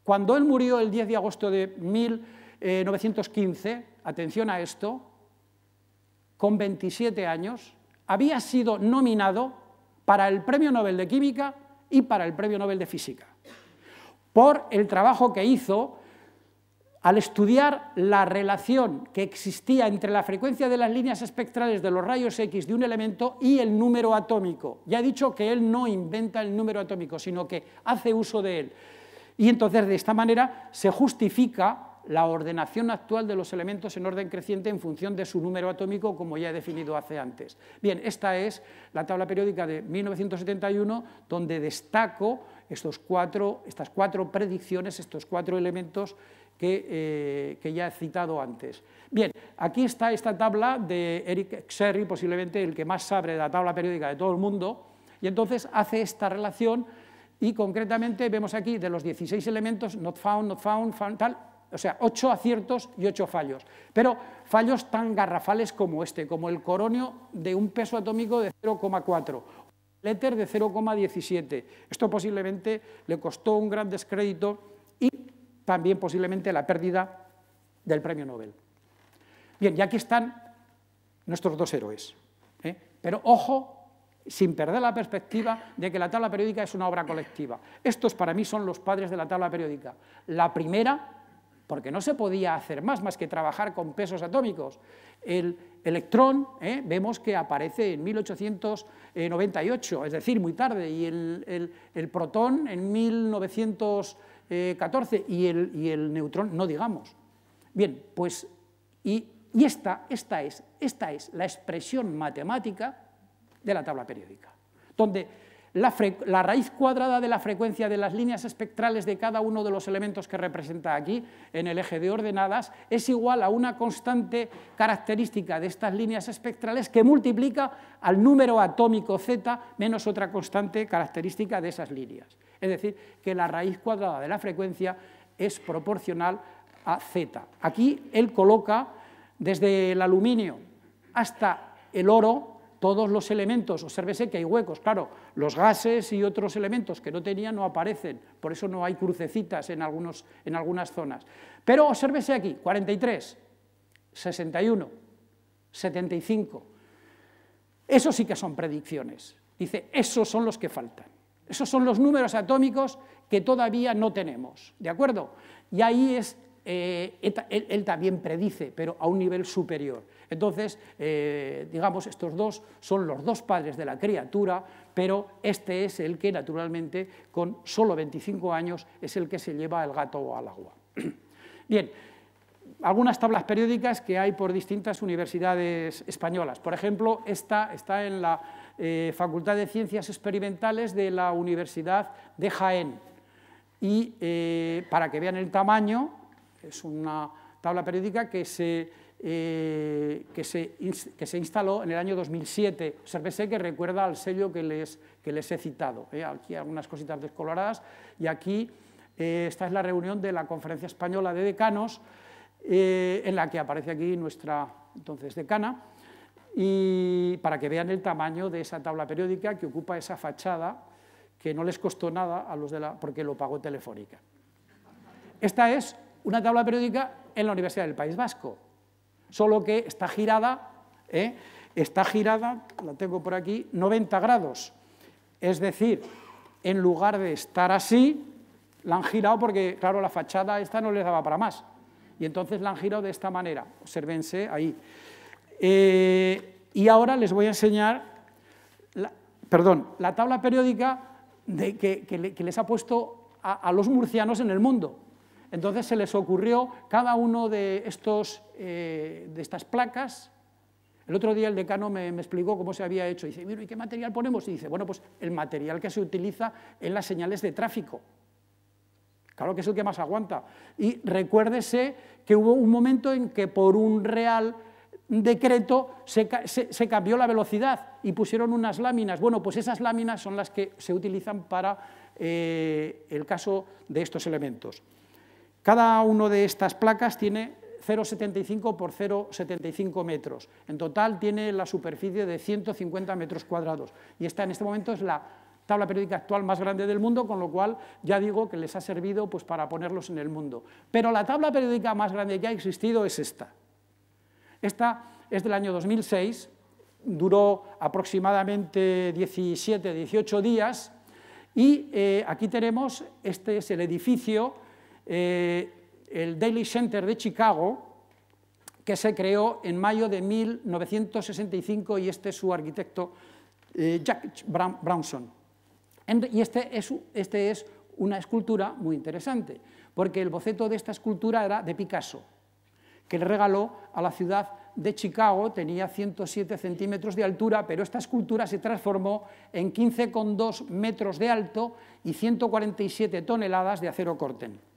Cuando él murió el 10 de agosto de 1915, eh, atención a esto, con 27 años, había sido nominado para el Premio Nobel de Química y para el Premio Nobel de Física, por el trabajo que hizo al estudiar la relación que existía entre la frecuencia de las líneas espectrales de los rayos X de un elemento y el número atómico. Ya he dicho que él no inventa el número atómico, sino que hace uso de él. Y entonces de esta manera se justifica la ordenación actual de los elementos en orden creciente en función de su número atómico, como ya he definido hace antes. Bien, esta es la tabla periódica de 1971, donde destaco estos cuatro, estas cuatro predicciones, estos cuatro elementos eh, que, ya he citado antes. Bien, aquí está esta tabla de Eric Xerri, posiblemente el que más sabe de la tabla periódica de todo el mundo, y entonces hace esta relación y concretamente vemos aquí de los 16 elementos, not found, not found, found, tal, o sea, ocho aciertos y ocho fallos. Pero fallos tan garrafales como este, como el coronio de un peso atómico de 0,4, éter de 0,17. Esto posiblemente le costó un gran descrédito y también posiblemente la pérdida del premio Nobel. Bien, y aquí están nuestros dos héroes. ¿eh? Pero ojo, sin perder la perspectiva de que la tabla periódica es una obra colectiva. Estos para mí son los padres de la tabla periódica. La primera porque no se podía hacer más, más que trabajar con pesos atómicos. El electrón, ¿eh? vemos que aparece en 1898, es decir, muy tarde, y el, el, protón en 1914, y el, el, neutrón, no digamos. Bien, pues, y, esta, esta, es, esta es la expresión matemática de la tabla periódica, donde la, raíz cuadrada de la frecuencia de las líneas espectrales de cada uno de los elementos que representa aquí en el eje de ordenadas es igual a una constante característica de estas líneas espectrales que multiplica al número atómico z menos otra constante característica de esas líneas. Es decir, que la raíz cuadrada de la frecuencia es proporcional a z. Aquí él coloca desde el aluminio hasta el oro todos los elementos, obsérvese que hay huecos, claro, los gases y otros elementos que no tenía no aparecen, por eso no hay crucecitas en, algunos, en algunas zonas. Pero obsérvese aquí, 43, 61, 75. Eso sí que son predicciones. Dice, esos son los que faltan. Esos son los números atómicos que todavía no tenemos. ¿De acuerdo? Y ahí es eh, él, también predice, pero a un nivel superior. Entonces, eh, digamos, estos dos son los dos padres de la criatura, pero este es el que, naturalmente, con solo 25 años, es el que se lleva el gato al agua. Bien, algunas tablas periódicas que hay por distintas universidades españolas. Por ejemplo, esta está en la eh, Facultad de Ciencias Experimentales de la Universidad de Jaén. Y para que vean el tamaño, es una tabla periódica que se, eh, que se, instaló en el año 2007. observese que recuerda al sello que les, que les he citado. ¿eh? Aquí algunas cositas descoloradas. Y aquí eh, esta es la reunión de la Conferencia Española de Decanos, en la que aparece aquí nuestra entonces decana. Y para que vean el tamaño de esa tabla periódica que ocupa esa fachada que no les costó nada a los de la, porque lo pagó Telefónica. Esta es una tabla periódica en la Universidad del País Vasco, solo que está girada, ¿eh? está girada, la tengo por aquí, 90 grados. Es decir, en lugar de estar así, la han girado porque, claro, la fachada esta no les daba para más. Y entonces la han girado de esta manera. Observense ahí. Eh, y ahora les voy a enseñar, la, perdón, la tabla periódica que, les ha puesto a los murcianos en el mundo. Entonces se les ocurrió cada uno eh, de, estas placas. El otro día el decano me, explicó cómo se había hecho. Y dice, mira, ¿y qué material ponemos? Y dice, bueno, pues el material que se utiliza en las señales de tráfico. Claro que es el que más aguanta. Y recuérdese que hubo un momento en que por un real decreto se, cambió la velocidad y pusieron unas láminas. Bueno, pues esas láminas son las que se utilizan para eh, el caso de estos elementos. Cada una de estas placas tiene 0,75 por 0,75 metros. En total tiene la superficie de 150 metros cuadrados. Y esta en este momento es la tabla periódica actual más grande del mundo, con lo cual ya digo que les ha servido pues, para ponerlos en el mundo. Pero la tabla periódica más grande que ha existido es esta. Esta es del año 2006, duró aproximadamente 17, 18 días, y eh, aquí tenemos, este es el edificio eh, el Daily Center de Chicago, que se creó en mayo de 1965 y este es su arquitecto eh, Jack Brownson. Y este es, este es una escultura muy interesante, porque el boceto de esta escultura era de Picasso, que le regaló a la ciudad de Chicago, tenía 107 centímetros de altura, pero esta escultura se transformó en 15,2 metros de alto y 147 toneladas de acero corten.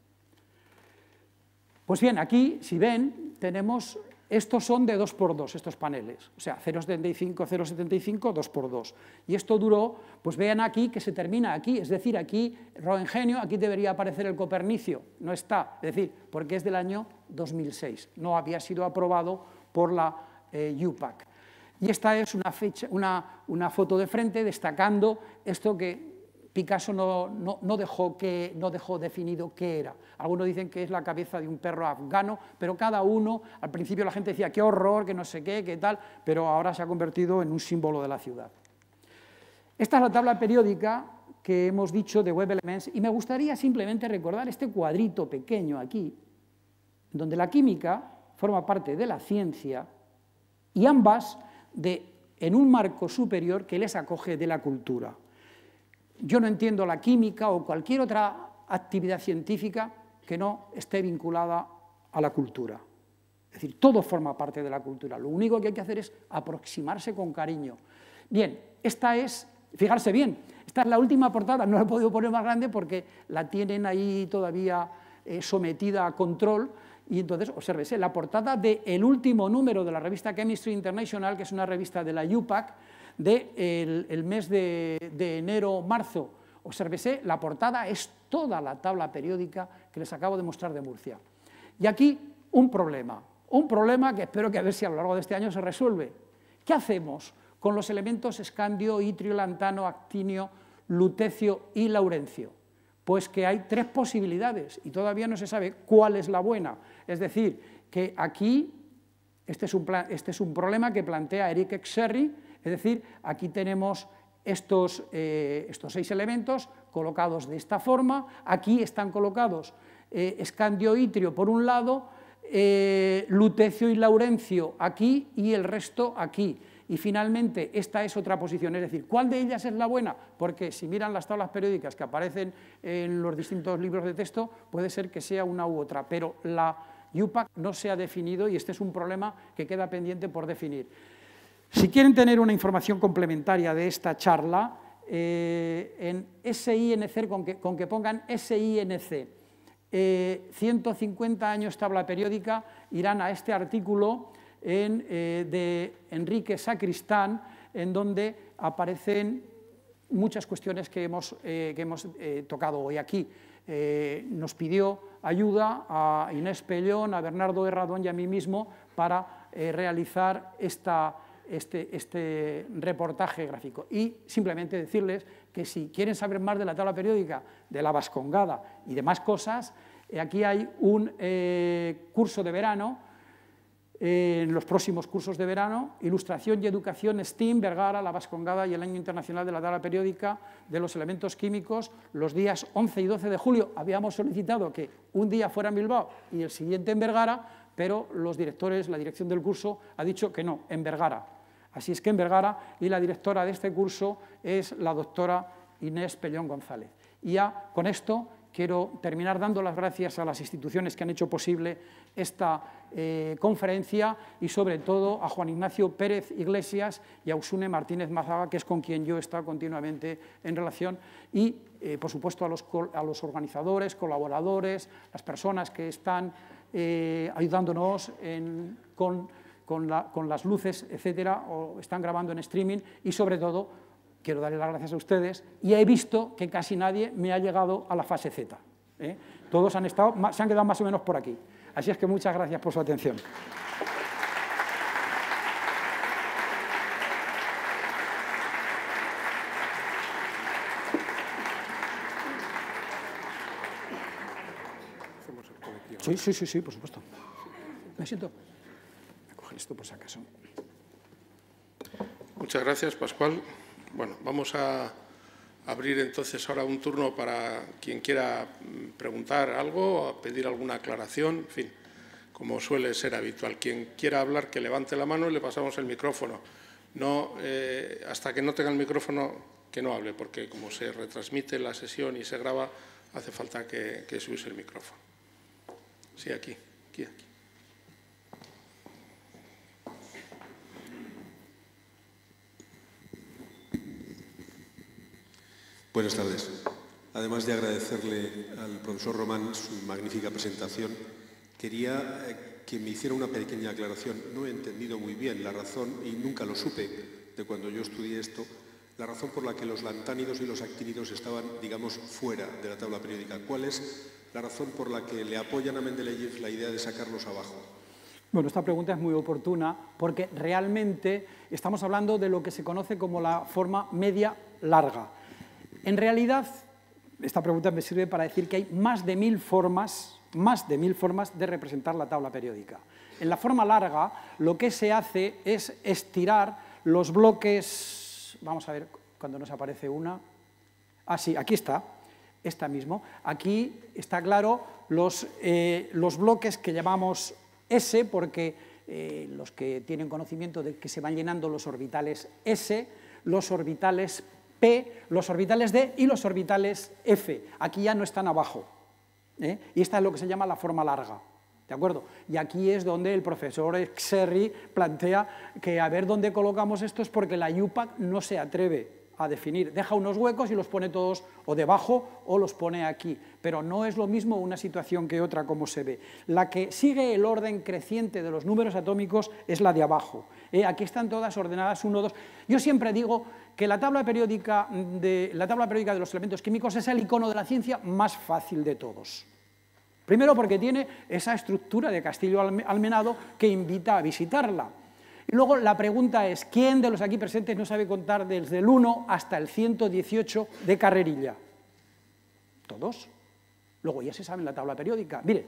Pues bien, aquí, si ven, tenemos, estos son de 2x2, estos paneles, o sea, 0,75, 0,75, 2x2. Y esto duró, pues vean aquí que se termina aquí, es decir, aquí Roengenio, aquí debería aparecer el Copernicio, no está, es decir, porque es del año 2006, no había sido aprobado por la eh, UPAC. Y esta es una, fecha, una, una foto de frente destacando esto que Picasso no, dejó definido qué era. Algunos dicen que es la cabeza de un perro afgano, pero cada uno, al principio la gente decía qué horror, qué no sé qué, qué tal, pero ahora se ha convertido en un símbolo de la ciudad. Esta es la tabla periódica que hemos dicho de Web Elements y me gustaría simplemente recordar este cuadrito pequeño aquí, donde la química forma parte de la ciencia y ambas en un marco superior que les acoge de la cultura yo no entiendo la química o cualquier otra actividad científica que no esté vinculada a la cultura. Es decir, todo forma parte de la cultura. Lo único que hay que hacer es aproximarse con cariño. Bien, esta es, fijarse bien, esta es la última portada, no la he podido poner más grande porque la tienen ahí todavía eh, sometida a control. Y entonces, obsérvese, la portada del el último número de la revista Chemistry International, que es una revista de la UPAC, del de el mes de, de enero-marzo. Obsérvese, la portada es toda la tabla periódica que les acabo de mostrar de Murcia. Y aquí un problema, un problema que espero que a ver si a lo largo de este año se resuelve. ¿Qué hacemos con los elementos escandio, itrio, lantano, actinio, lutecio y laurencio? Pues que hay tres posibilidades y todavía no se sabe cuál es la buena. Es decir, que aquí este es un, este problema que plantea Eric Xerry es decir, aquí tenemos eh, estos, seis elementos colocados de esta forma, aquí están colocados eh, Escandio escandio itrio por un lado, eh, lutecio y laurencio aquí y el resto aquí. Y finalmente, esta es otra posición, es decir, ¿cuál de ellas es la buena? Porque si miran las tablas periódicas que aparecen en los distintos libros de texto, puede ser que sea una u otra, pero la UPAC no se ha definido y este es un problema que queda pendiente por definir. Si quieren tener una información complementaria de esta charla, eh, en SINC, con que, pongan SINC, eh, 150 años tabla periódica, irán a este artículo eh, de Enrique Sacristán, en donde aparecen muchas cuestiones que hemos, que hemos tocado hoy aquí. nos pidió ayuda a Inés Pellón, a Bernardo Herradón y a mí mismo para realizar esta este, este, reportaje gráfico. Y simplemente decirles que si quieren saber más de la tabla periódica, de la vascongada y demás cosas, eh, aquí hay un eh, curso de verano, eh, en los próximos cursos de verano, Ilustración y Educación STEAM, Vergara, La Vascongada y el Año Internacional de la Tabla Periódica de los Elementos Químicos, los días 11 y 12 de julio. Habíamos solicitado que un día fuera en Bilbao y el siguiente en Vergara, pero los directores, la dirección del curso, ha dicho que no, en Vergara. Así es que en Vergara y la directora de este curso es la doctora Inés Pellón González. Y ya con esto quiero terminar dando las gracias a las instituciones que han hecho posible esta eh, conferencia y sobre todo a Juan Ignacio Pérez Iglesias y a Usune Martínez Mazaga, que es con quien yo he estado continuamente en relación, y eh, por supuesto a los, organizadores, colaboradores, las personas que están eh, ayudándonos con con, las luces, etcétera, o están grabando en streaming y sobre todo quiero darle las gracias a ustedes y he visto que casi nadie me ha llegado a la fase Z. ¿eh? Todos han estado, se han quedado más o menos por aquí. Así es que muchas gracias por su atención. sí, sí, sí, por supuesto. Me siento esto por si acaso. Muchas gracias, Pascual. Bueno, vamos a abrir entonces ahora un turno para quien quiera mm, preguntar algo o pedir alguna aclaración, en fin, como suele ser habitual. Quien quiera hablar, que levante la mano y le pasamos el micrófono. No, eh, hasta que no tenga el micrófono, que no hable, porque como se retransmite la sesión y se graba, hace falta que, que use el micrófono. Sí, aquí, aquí, aquí. Buenas tardes. Además de agradecerle al profesor Román su magnífica presentación, quería eh, que me hiciera una pequeña aclaración. No he entendido muy bien la razón, y nunca lo supe de cuando yo estudié esto, la razón por la que los lantánidos y los actínidos estaban, digamos, fuera de la tabla periódica. ¿Cuál es la razón por la que le apoyan a Mendeleev la idea de sacarlos abajo? Bueno, esta pregunta es muy oportuna porque realmente estamos hablando de lo que se conoce como la forma media larga en realidad, esta pregunta me sirve para decir que hay más de mil formas, más de mil formas de representar la tabla periódica. En la forma larga, lo que se hace es estirar los bloques, vamos a ver cuando nos aparece una, ah sí, aquí está, esta mismo, aquí está claro los, eh, los bloques que llamamos S, porque eh, los que tienen conocimiento de que se van llenando los orbitales S, los orbitales P, los orbitales D y los orbitales F. Aquí ya no están abajo. ¿eh? Y esta es lo que se llama la forma larga. ¿De acuerdo? Y aquí es donde el profesor Xerri plantea que a ver dónde colocamos esto es porque la UPAC no se atreve a definir. Deja unos huecos y los pone todos o debajo o los pone aquí. Pero no es lo mismo una situación que otra como se ve. La que sigue el orden creciente de los números atómicos es la de abajo. ¿eh? Aquí están todas ordenadas 1, 2. Yo siempre digo que la tabla, periódica de, la tabla periódica de los elementos químicos es el icono de la ciencia más fácil de todos. Primero porque tiene esa estructura de castillo almenado que invita a visitarla. Y luego la pregunta es, ¿quién de los aquí presentes no sabe contar desde el 1 hasta el 118 de carrerilla? Todos. Luego ya se sabe la tabla periódica. Mire,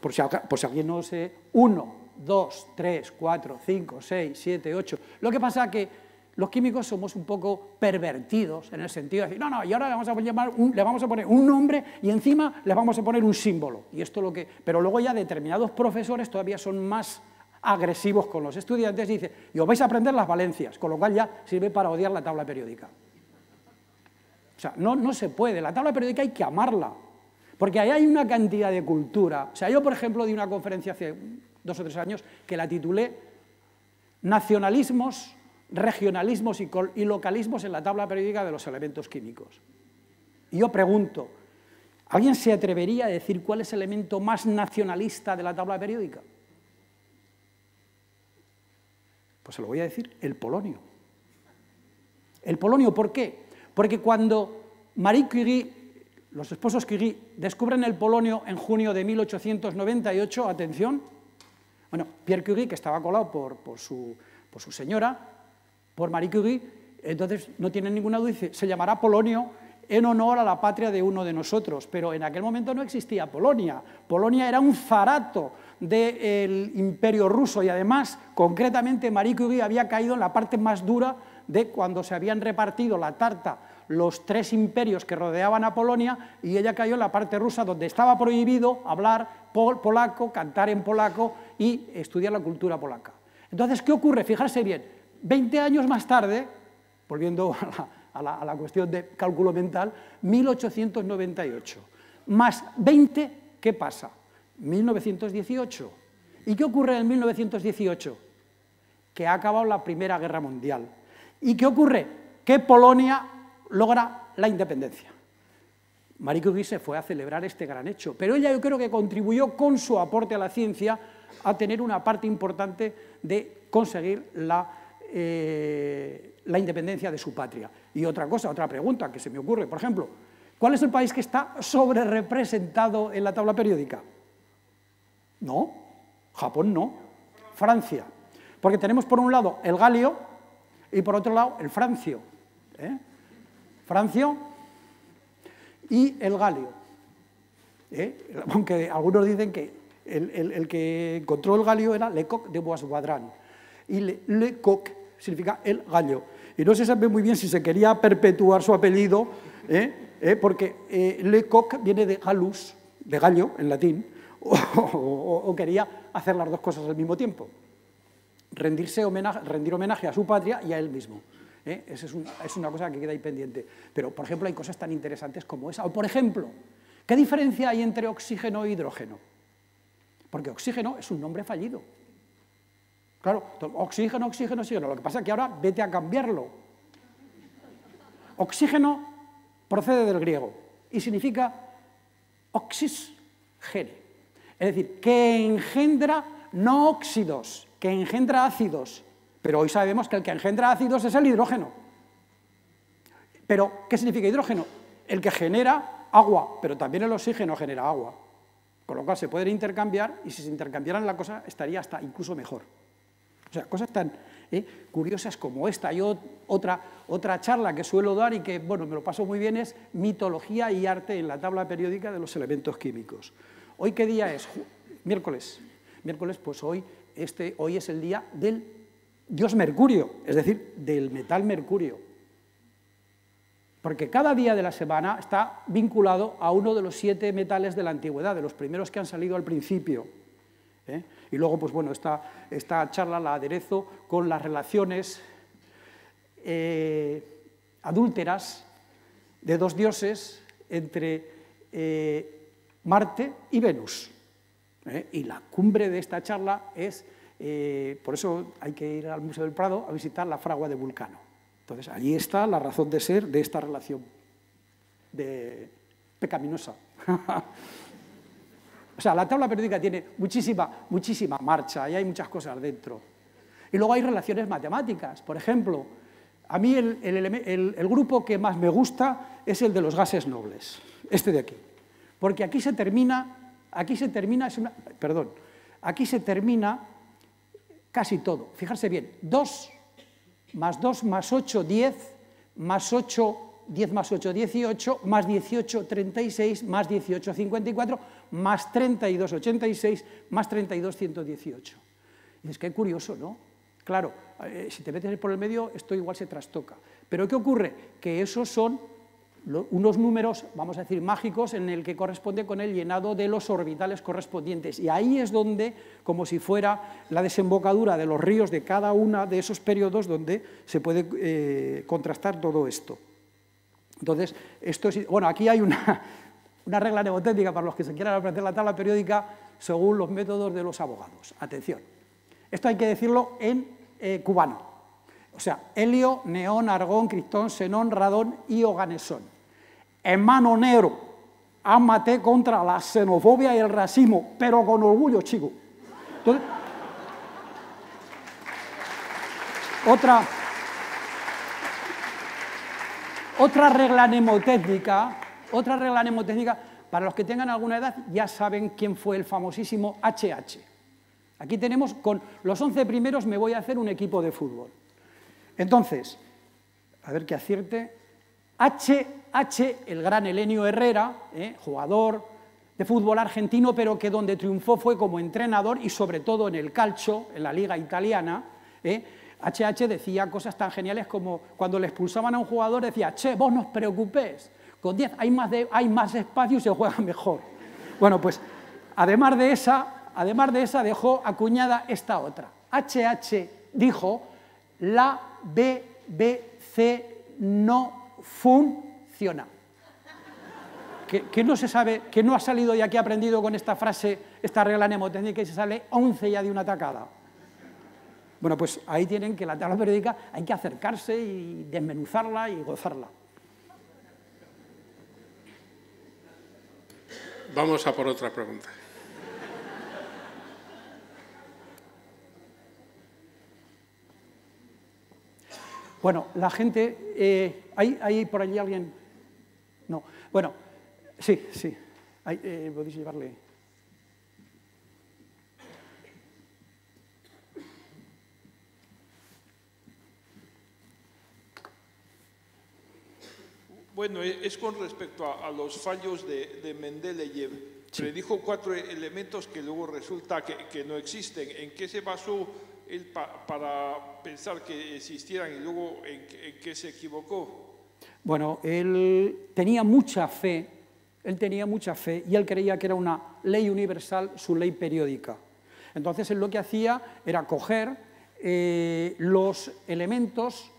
por, si, alguien no sé, uno... Dos, tres, cuatro, cinco, seis, siete, ocho. Lo que pasa es que los químicos somos un poco pervertidos en el sentido de decir, no, no, y ahora le vamos a, llamar le vamos a poner un nombre y encima le vamos a poner un símbolo. Y esto lo que, pero luego ya determinados profesores todavía son más agresivos con los estudiantes y dicen, y os vais a aprender las valencias, con lo cual ya sirve para odiar la tabla periódica. O sea, no, no se puede, la tabla periódica hay que amarla, porque ahí hay una cantidad de cultura. O sea, yo, por ejemplo, di una conferencia hace dos o tres años, que la titulé Nacionalismos, regionalismos y, localismos en la tabla periódica de los elementos químicos. Y yo pregunto, ¿alguien se atrevería a decir cuál es el elemento más nacionalista de la tabla periódica? Pues se lo voy a decir, el polonio. El polonio, ¿por qué? Porque cuando Marie Curie, los esposos Curie, descubren el polonio en junio de 1898, atención, bueno, Pierre Curie, que estaba colado por, su, señora, por Marie Curie, entonces no tiene ninguna duda, se llamará Polonio en honor a la patria de uno de nosotros, pero en aquel momento no existía Polonia. Polonia era un zarato del imperio ruso y además, concretamente, Marie Curie había caído en la parte más dura de cuando se habían repartido la tarta los tres imperios que rodeaban a Polonia y ella cayó en la parte rusa donde estaba prohibido hablar polaco, cantar en polaco y estudiar la cultura polaca. Entonces, ¿qué ocurre? Fijarse bien, 20 años más tarde, volviendo a la, a la cuestión de cálculo mental, 1898, más 20, ¿qué pasa? 1918. ¿Y qué ocurre en 1918? Que ha acabado la Primera Guerra Mundial. ¿Y qué ocurre? Que Polonia logra la independencia. Marie Curie se fue a celebrar este gran hecho, pero ella yo creo que contribuyó con su aporte a la ciencia a tener una parte importante de conseguir la, eh, la independencia de su patria. Y otra cosa, otra pregunta que se me ocurre, por ejemplo, ¿cuál es el país que está sobre representado en la tabla periódica? No, Japón no, Francia. Porque tenemos por un lado el galio y por otro lado el francio. ¿eh? Francio y el galio. ¿eh? Aunque algunos dicen que el, que encontró el galio era Coq de Guadran. Y le, Coq significa el gallo. Y no se sabe muy bien si se quería perpetuar su apellido, ¿eh? ¿Eh? porque eh, Le Coq viene de galus, de gallo en latín, o, quería hacer las dos cosas al mismo tiempo. Rendirse rendir homenaje a su patria y a él mismo. es, es una cosa que queda ahí pendiente. Pero, por ejemplo, hay cosas tan interesantes como esa. O, por ejemplo, ¿qué diferencia hay entre oxígeno e hidrógeno? porque oxígeno es un nombre fallido. Claro, oxígeno, oxígeno, oxígeno. Lo que pasa es que ahora vete a cambiarlo. Oxígeno procede del griego y significa oxis Es decir, que engendra no óxidos, que engendra ácidos. Pero hoy sabemos que el que engendra ácidos es el hidrógeno. Pero, ¿qué significa hidrógeno? El que genera agua, pero también el oxígeno genera agua. Con lo cual se pueden intercambiar y si se intercambiaran la cosa estaría hasta incluso mejor. O sea, cosas tan ¿eh? curiosas como esta. y otra, otra charla que suelo dar y que, bueno, me lo paso muy bien, es mitología y arte en la tabla periódica de los elementos químicos. ¿Hoy qué día es? Miércoles. Miércoles, pues hoy, este, hoy es el día del dios Mercurio, es decir, del metal Mercurio porque cada día de la semana está vinculado a uno de los siete metales de la antigüedad, de los primeros que han salido al principio. ¿eh? Y luego, pues bueno, esta, charla la aderezo con las relaciones eh, adúlteras de dos dioses entre eh, Marte y Venus. Y la cumbre de esta charla es, por eso hay que ir al Museo del Prado a visitar la fragua de Vulcano. Entonces, allí está la razón de ser de esta relación de pecaminosa. o sea, la tabla periódica tiene muchísima, muchísima marcha y hay muchas cosas dentro. Y luego hay relaciones matemáticas. Por ejemplo, a mí el, grupo que más me gusta es el de los gases nobles, este de aquí. Porque aquí se termina, aquí se termina, perdón, aquí se termina casi todo. Fijarse bien, dos más 2, más 8, 10, más 8, 10 más 8, 18, más 18, 36, más 18, 54, más 32, 86, más 32, 118. Es que es curioso, ¿no? Claro, eh, si te metes por el medio, esto igual se trastoca. Pero ¿qué ocurre? Que esos son unos números, vamos a decir, mágicos en el que corresponde con el llenado de los orbitales correspondientes. Y ahí es donde, como si fuera la desembocadura de los ríos de cada uno de esos periodos, donde se puede eh, contrastar todo esto. Entonces, esto es, bueno, aquí hay una, una regla neotética para los que se quieran aprender la tabla periódica según los métodos de los abogados. Atención, esto hay que decirlo en eh, cubano. O sea, helio, neón, argón, criptón, xenón, radón y oganesón mano negro, ámate contra la xenofobia y el racismo, pero con orgullo, chico. otra, regla mnemotécnica, otra regla mnemotécnica, para los que tengan alguna edad ya saben quién fue el famosísimo HH. Aquí tenemos con los 11 primeros me voy a hacer un equipo de fútbol. Entonces, a ver qué acierte. H. H, el gran Elenio Herrera, eh, jugador de fútbol argentino, pero que donde triunfó fue como entrenador y sobre todo en el calcio, en la liga italiana, HH eh. decía cosas tan geniales como cuando le expulsaban a un jugador decía, che, vos no os preocupéis, con 10 hay más, hay más espacio y se juega mejor. Bueno, pues además de esa, además de esa dejó acuñada esta otra. HH dijo, la BBC no funciona. Que no se sabe, que no ha salido y aquí aprendido con esta frase, esta regla nemotécnica y se sale 11 ya de una tacada? Bueno, pues ahí tienen que la tabla periódica hay que acercarse y desmenuzarla y gozarla. Vamos a por otra pregunta. Bueno, la gente eh, ¿Hay, por allí alguien? No. Bueno, sí, sí. Hay, eh, podéis llevarle. Bueno, e, es con respecto a, los fallos de, de Mendeleev. Le dijo cuatro elementos que luego resulta que, que no existen. ¿En qué se basó para pensar que existieran y luego en, qué se equivocó? Bueno, él tenía mucha fe, él tenía mucha fe y él creía que era una ley universal, su ley periódica. Entonces él lo que hacía era coger eh, los elementos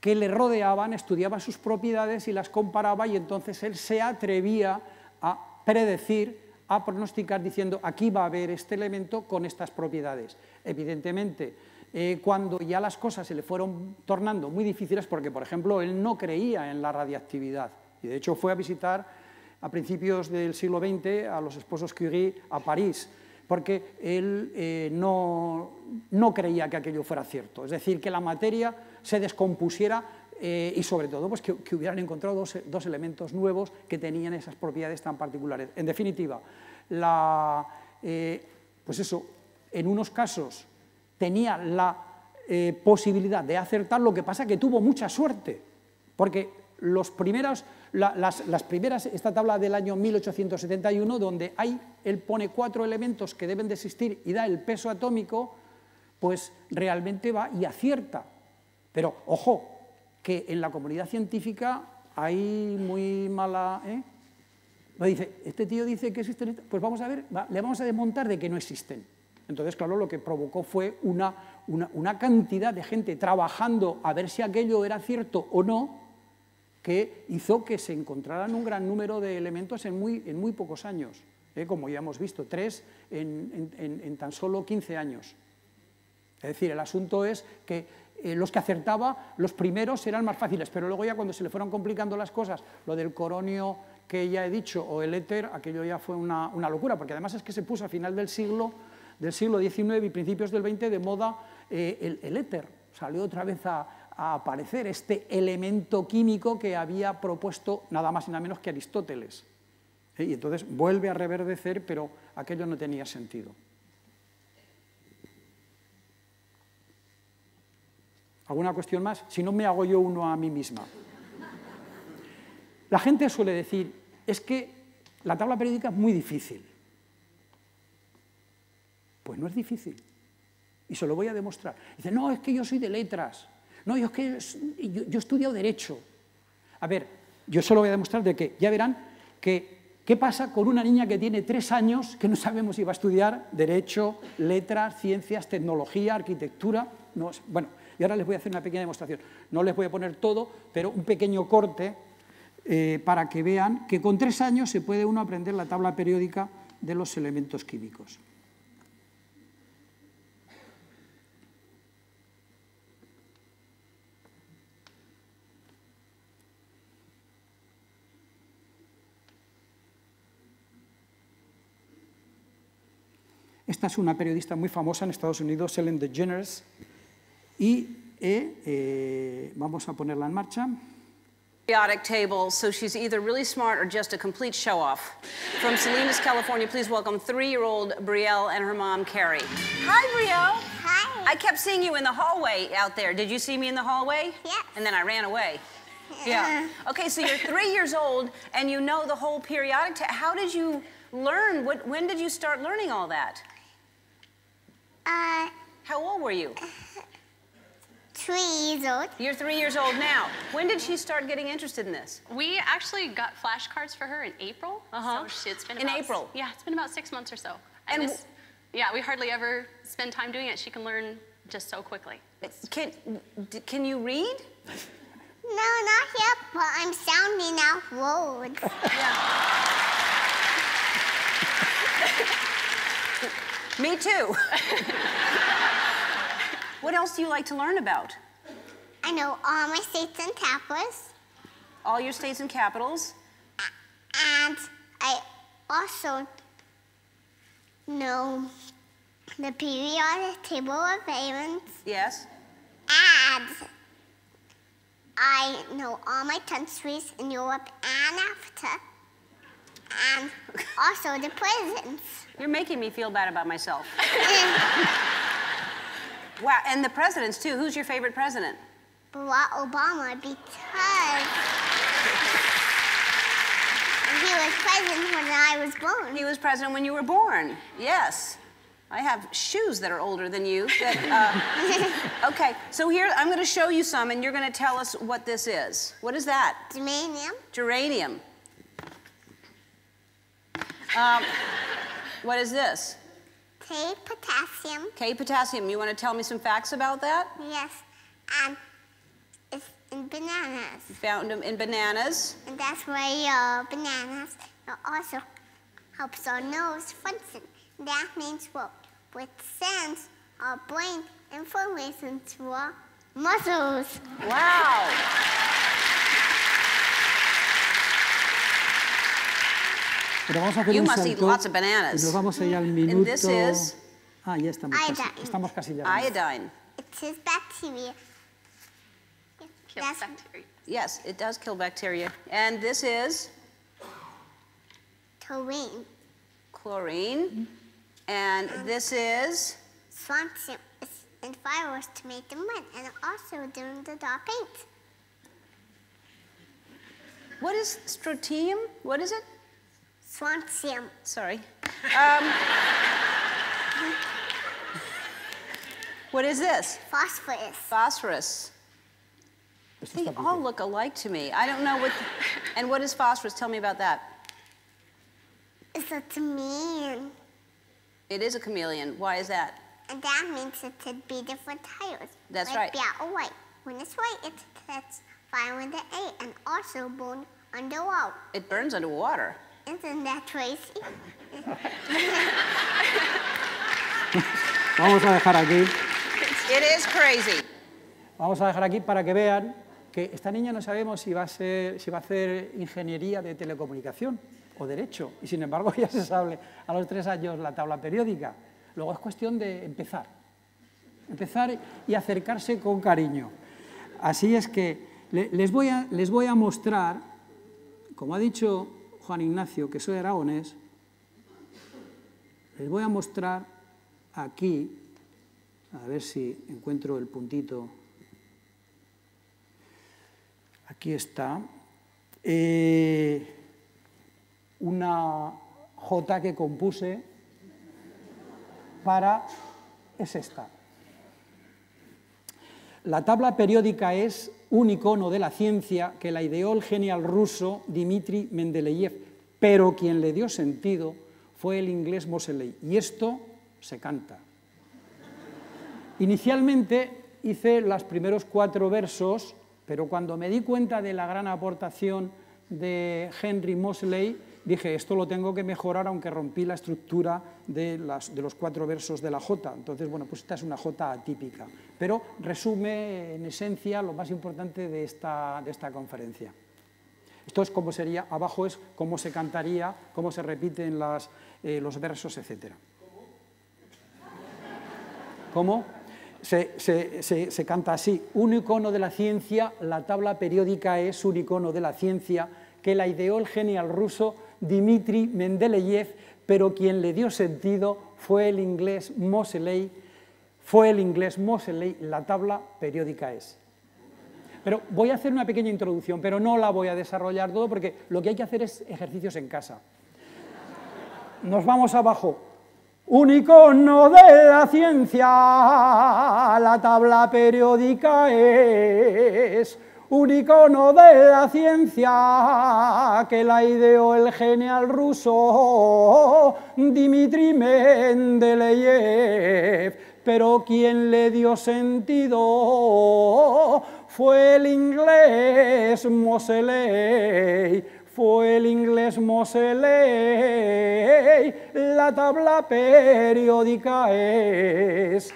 que le rodeaban, estudiaba sus propiedades y las comparaba y entonces él se atrevía a predecir a pronosticar diciendo aquí va a haber este elemento con estas propiedades. Evidentemente, eh, cuando ya las cosas se le fueron tornando muy difíciles, porque por ejemplo él no creía en la radiactividad, y de hecho fue a visitar a principios del siglo XX a los esposos Curie a París, porque él eh, no, no creía que aquello fuera cierto, es decir, que la materia se descompusiera eh, y sobre todo pues, que, hubieran encontrado dos, elementos nuevos que tenían esas propiedades tan particulares. En definitiva, la, eh, pues eso, en unos casos tenía la eh, posibilidad de acertar, lo que pasa que tuvo mucha suerte, porque los primeros, las, las, primeras, esta tabla del año 1871, donde hay, él pone cuatro elementos que deben de existir y da el peso atómico, pues realmente va y acierta. Pero ojo, que en la comunidad científica hay muy mala... ¿eh? dice, este tío dice que existen, pues vamos a ver, le vamos a desmontar de que no existen. Entonces, claro, lo que provocó fue una, una, cantidad de gente trabajando a ver si aquello era cierto o no, que hizo que se encontraran un gran número de elementos en muy, en muy pocos años, ¿eh? como ya hemos visto, tres en, en tan solo 15 años. Es decir, el asunto es que eh, los que acertaba, los primeros eran más fáciles, pero luego ya cuando se le fueron complicando las cosas, lo del coronio que ya he dicho o el éter, aquello ya fue una, locura, porque además es que se puso a final del siglo, del siglo XIX y principios del XX de moda eh, el, éter, salió otra vez a, aparecer este elemento químico que había propuesto nada más y nada menos que Aristóteles. ¿Eh? Y entonces vuelve a reverdecer, pero aquello no tenía sentido. ¿Alguna cuestión más? Si no, me hago yo uno a mí misma. La gente suele decir, es que la tabla periódica es muy difícil. Pues no es difícil. Y se lo voy a demostrar. Dice, no, es que yo soy de letras. No, yo es que yo, estudio he derecho. A ver, yo se lo voy a demostrar de que, ya verán, que qué pasa con una niña que tiene tres años que no sabemos si va a estudiar derecho, letras, ciencias, tecnología, arquitectura. No, bueno, y ahora les voy a hacer una pequeña demostración. No les voy a poner todo, pero un pequeño corte eh, para que vean que con tres años se puede uno aprender la tabla periódica de los elementos químicos. Esta es una periodista muy famosa en Estados Unidos, Ellen DeGeneres, Y eh, eh, vamos a ponerla en marcha. Periodic table, so she's either really smart or just a complete show off. From Salinas, California, please welcome three year old Brielle and her mom, Carrie. Hi, Brielle. Hi. I kept seeing you in the hallway out there. Did you see me in the hallway? Yeah. And then I ran away. Yeah. Okay, so you're three years old and you know the whole periodic table. How did you learn? What, when did you start learning all that? Uh, How old were you? three years old. You're three years old now. When did she start getting interested in this? We actually got flashcards for her in April. Uh-huh. So it's been in about, April. Yeah, it's been about six months or so. And, and this, yeah, we hardly ever spend time doing it. She can learn just so quickly. Can can you read? No, not yet, but I'm sounding out words. Yeah. Me too. What else do you like to learn about? I know all my states and capitals. All your states and capitals? And I also know the periodic table of elements. Yes. And I know all my countries in Europe and Africa. And also the prisons. You're making me feel bad about myself. Wow, and the presidents too. Who's your favorite president? Barack Obama because he was president when I was born. He was president when you were born. Yes. I have shoes that are older than you. uh, okay, so here I'm going to show you some, and you're going to tell us what this is. What is that? Geranium. Geranium. Um, what is this? K potassium. K potassium. You want to tell me some facts about that? Yes. Um, it's in bananas. You found them in bananas. And that's why your bananas bananas also helps our nose function. That means what? with sense, our brain information to our muscles. Wow. Pero vamos a hacer you un must salto eat lots of bananas. nos vamos al minuto... And this is ah, ya estamos iodine. casi. Estamos casi Iodine. It bacteria. kills bacteria. Yes, it does kill bacteria. And this is? Chlorine. Chlorine. Mm -hmm. And um, this is? Swamp soup and fireworks to make them wet, and also during the dark paint. What is strontium? What is it? Swansea. Sorry. Um, what is this? Phosphorus. Phosphorus. They all look alike to me. I don't know what. and what is phosphorus? Tell me about that. It's a chameleon. It is a chameleon. Why is that? And that means it could be different colors. That's like right. Black or white. When it's white, it catches fire with the A and also burns underwater. It burns underwater. crazy? Vamos a dejar aquí. It is Vamos a dejar aquí para que vean que esta niña no sabemos si va a, ser, si va a hacer ingeniería de telecomunicación o derecho, y sin embargo ya se sabe a los tres años la tabla periódica. Luego es cuestión de empezar, empezar y acercarse con cariño. Así es que les voy a, les voy a mostrar, como ha dicho Juan Ignacio, que soy aragones, les voy a mostrar aquí, a ver si encuentro el puntito. Aquí está. Eh, una J que compuse para... es esta. La tabla periódica es un icono de la ciencia que la ideó el genial ruso Dmitri Mendeleev, pero quien le dio sentido fue el inglés Moseley. Y esto se canta. Inicialmente hice los primeros cuatro versos, pero cuando me di cuenta de la gran aportación de Henry Moseley, dije, esto lo tengo que mejorar aunque rompí la estructura de, los cuatro versos de la J. Entonces, bueno, pues esta es una J atípica, pero resume en esencia lo más importante de esta, de esta conferencia. Esto es cómo sería, abajo es cómo se cantaría, cómo se repiten eh, los versos, etc. ¿Cómo? Se, se, canta así, un icono de la ciencia, la tabla periódica es un icono de la ciencia que la ideó el genial ruso Dimitri Mendeleev, pero quien le dio sentido fue el inglés Moseley, fue el inglés Moseley, la tabla periódica es. Pero voy a hacer una pequeña introducción, pero no la voy a desarrollar todo porque lo que hay que hacer es ejercicios en casa. Nos vamos abajo. Un icono de la ciencia, la tabla periódica es un icono de la ciencia que la ideó el genial ruso Dmitri Mendeleev. Pero quien le dio sentido fue el inglés Moseley, fue el inglés Moseley, la tabla periódica es.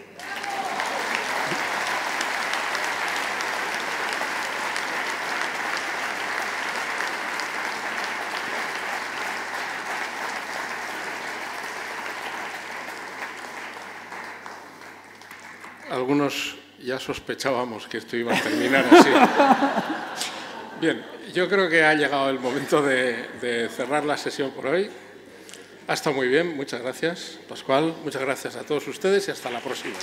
algunos ya sospechábamos que esto iba a terminar así. Bien, yo creo que ha llegado el momento de, cerrar la sesión por hoy. Hasta muy bien, muchas gracias, Pascual, muchas gracias a todos ustedes y hasta la próxima.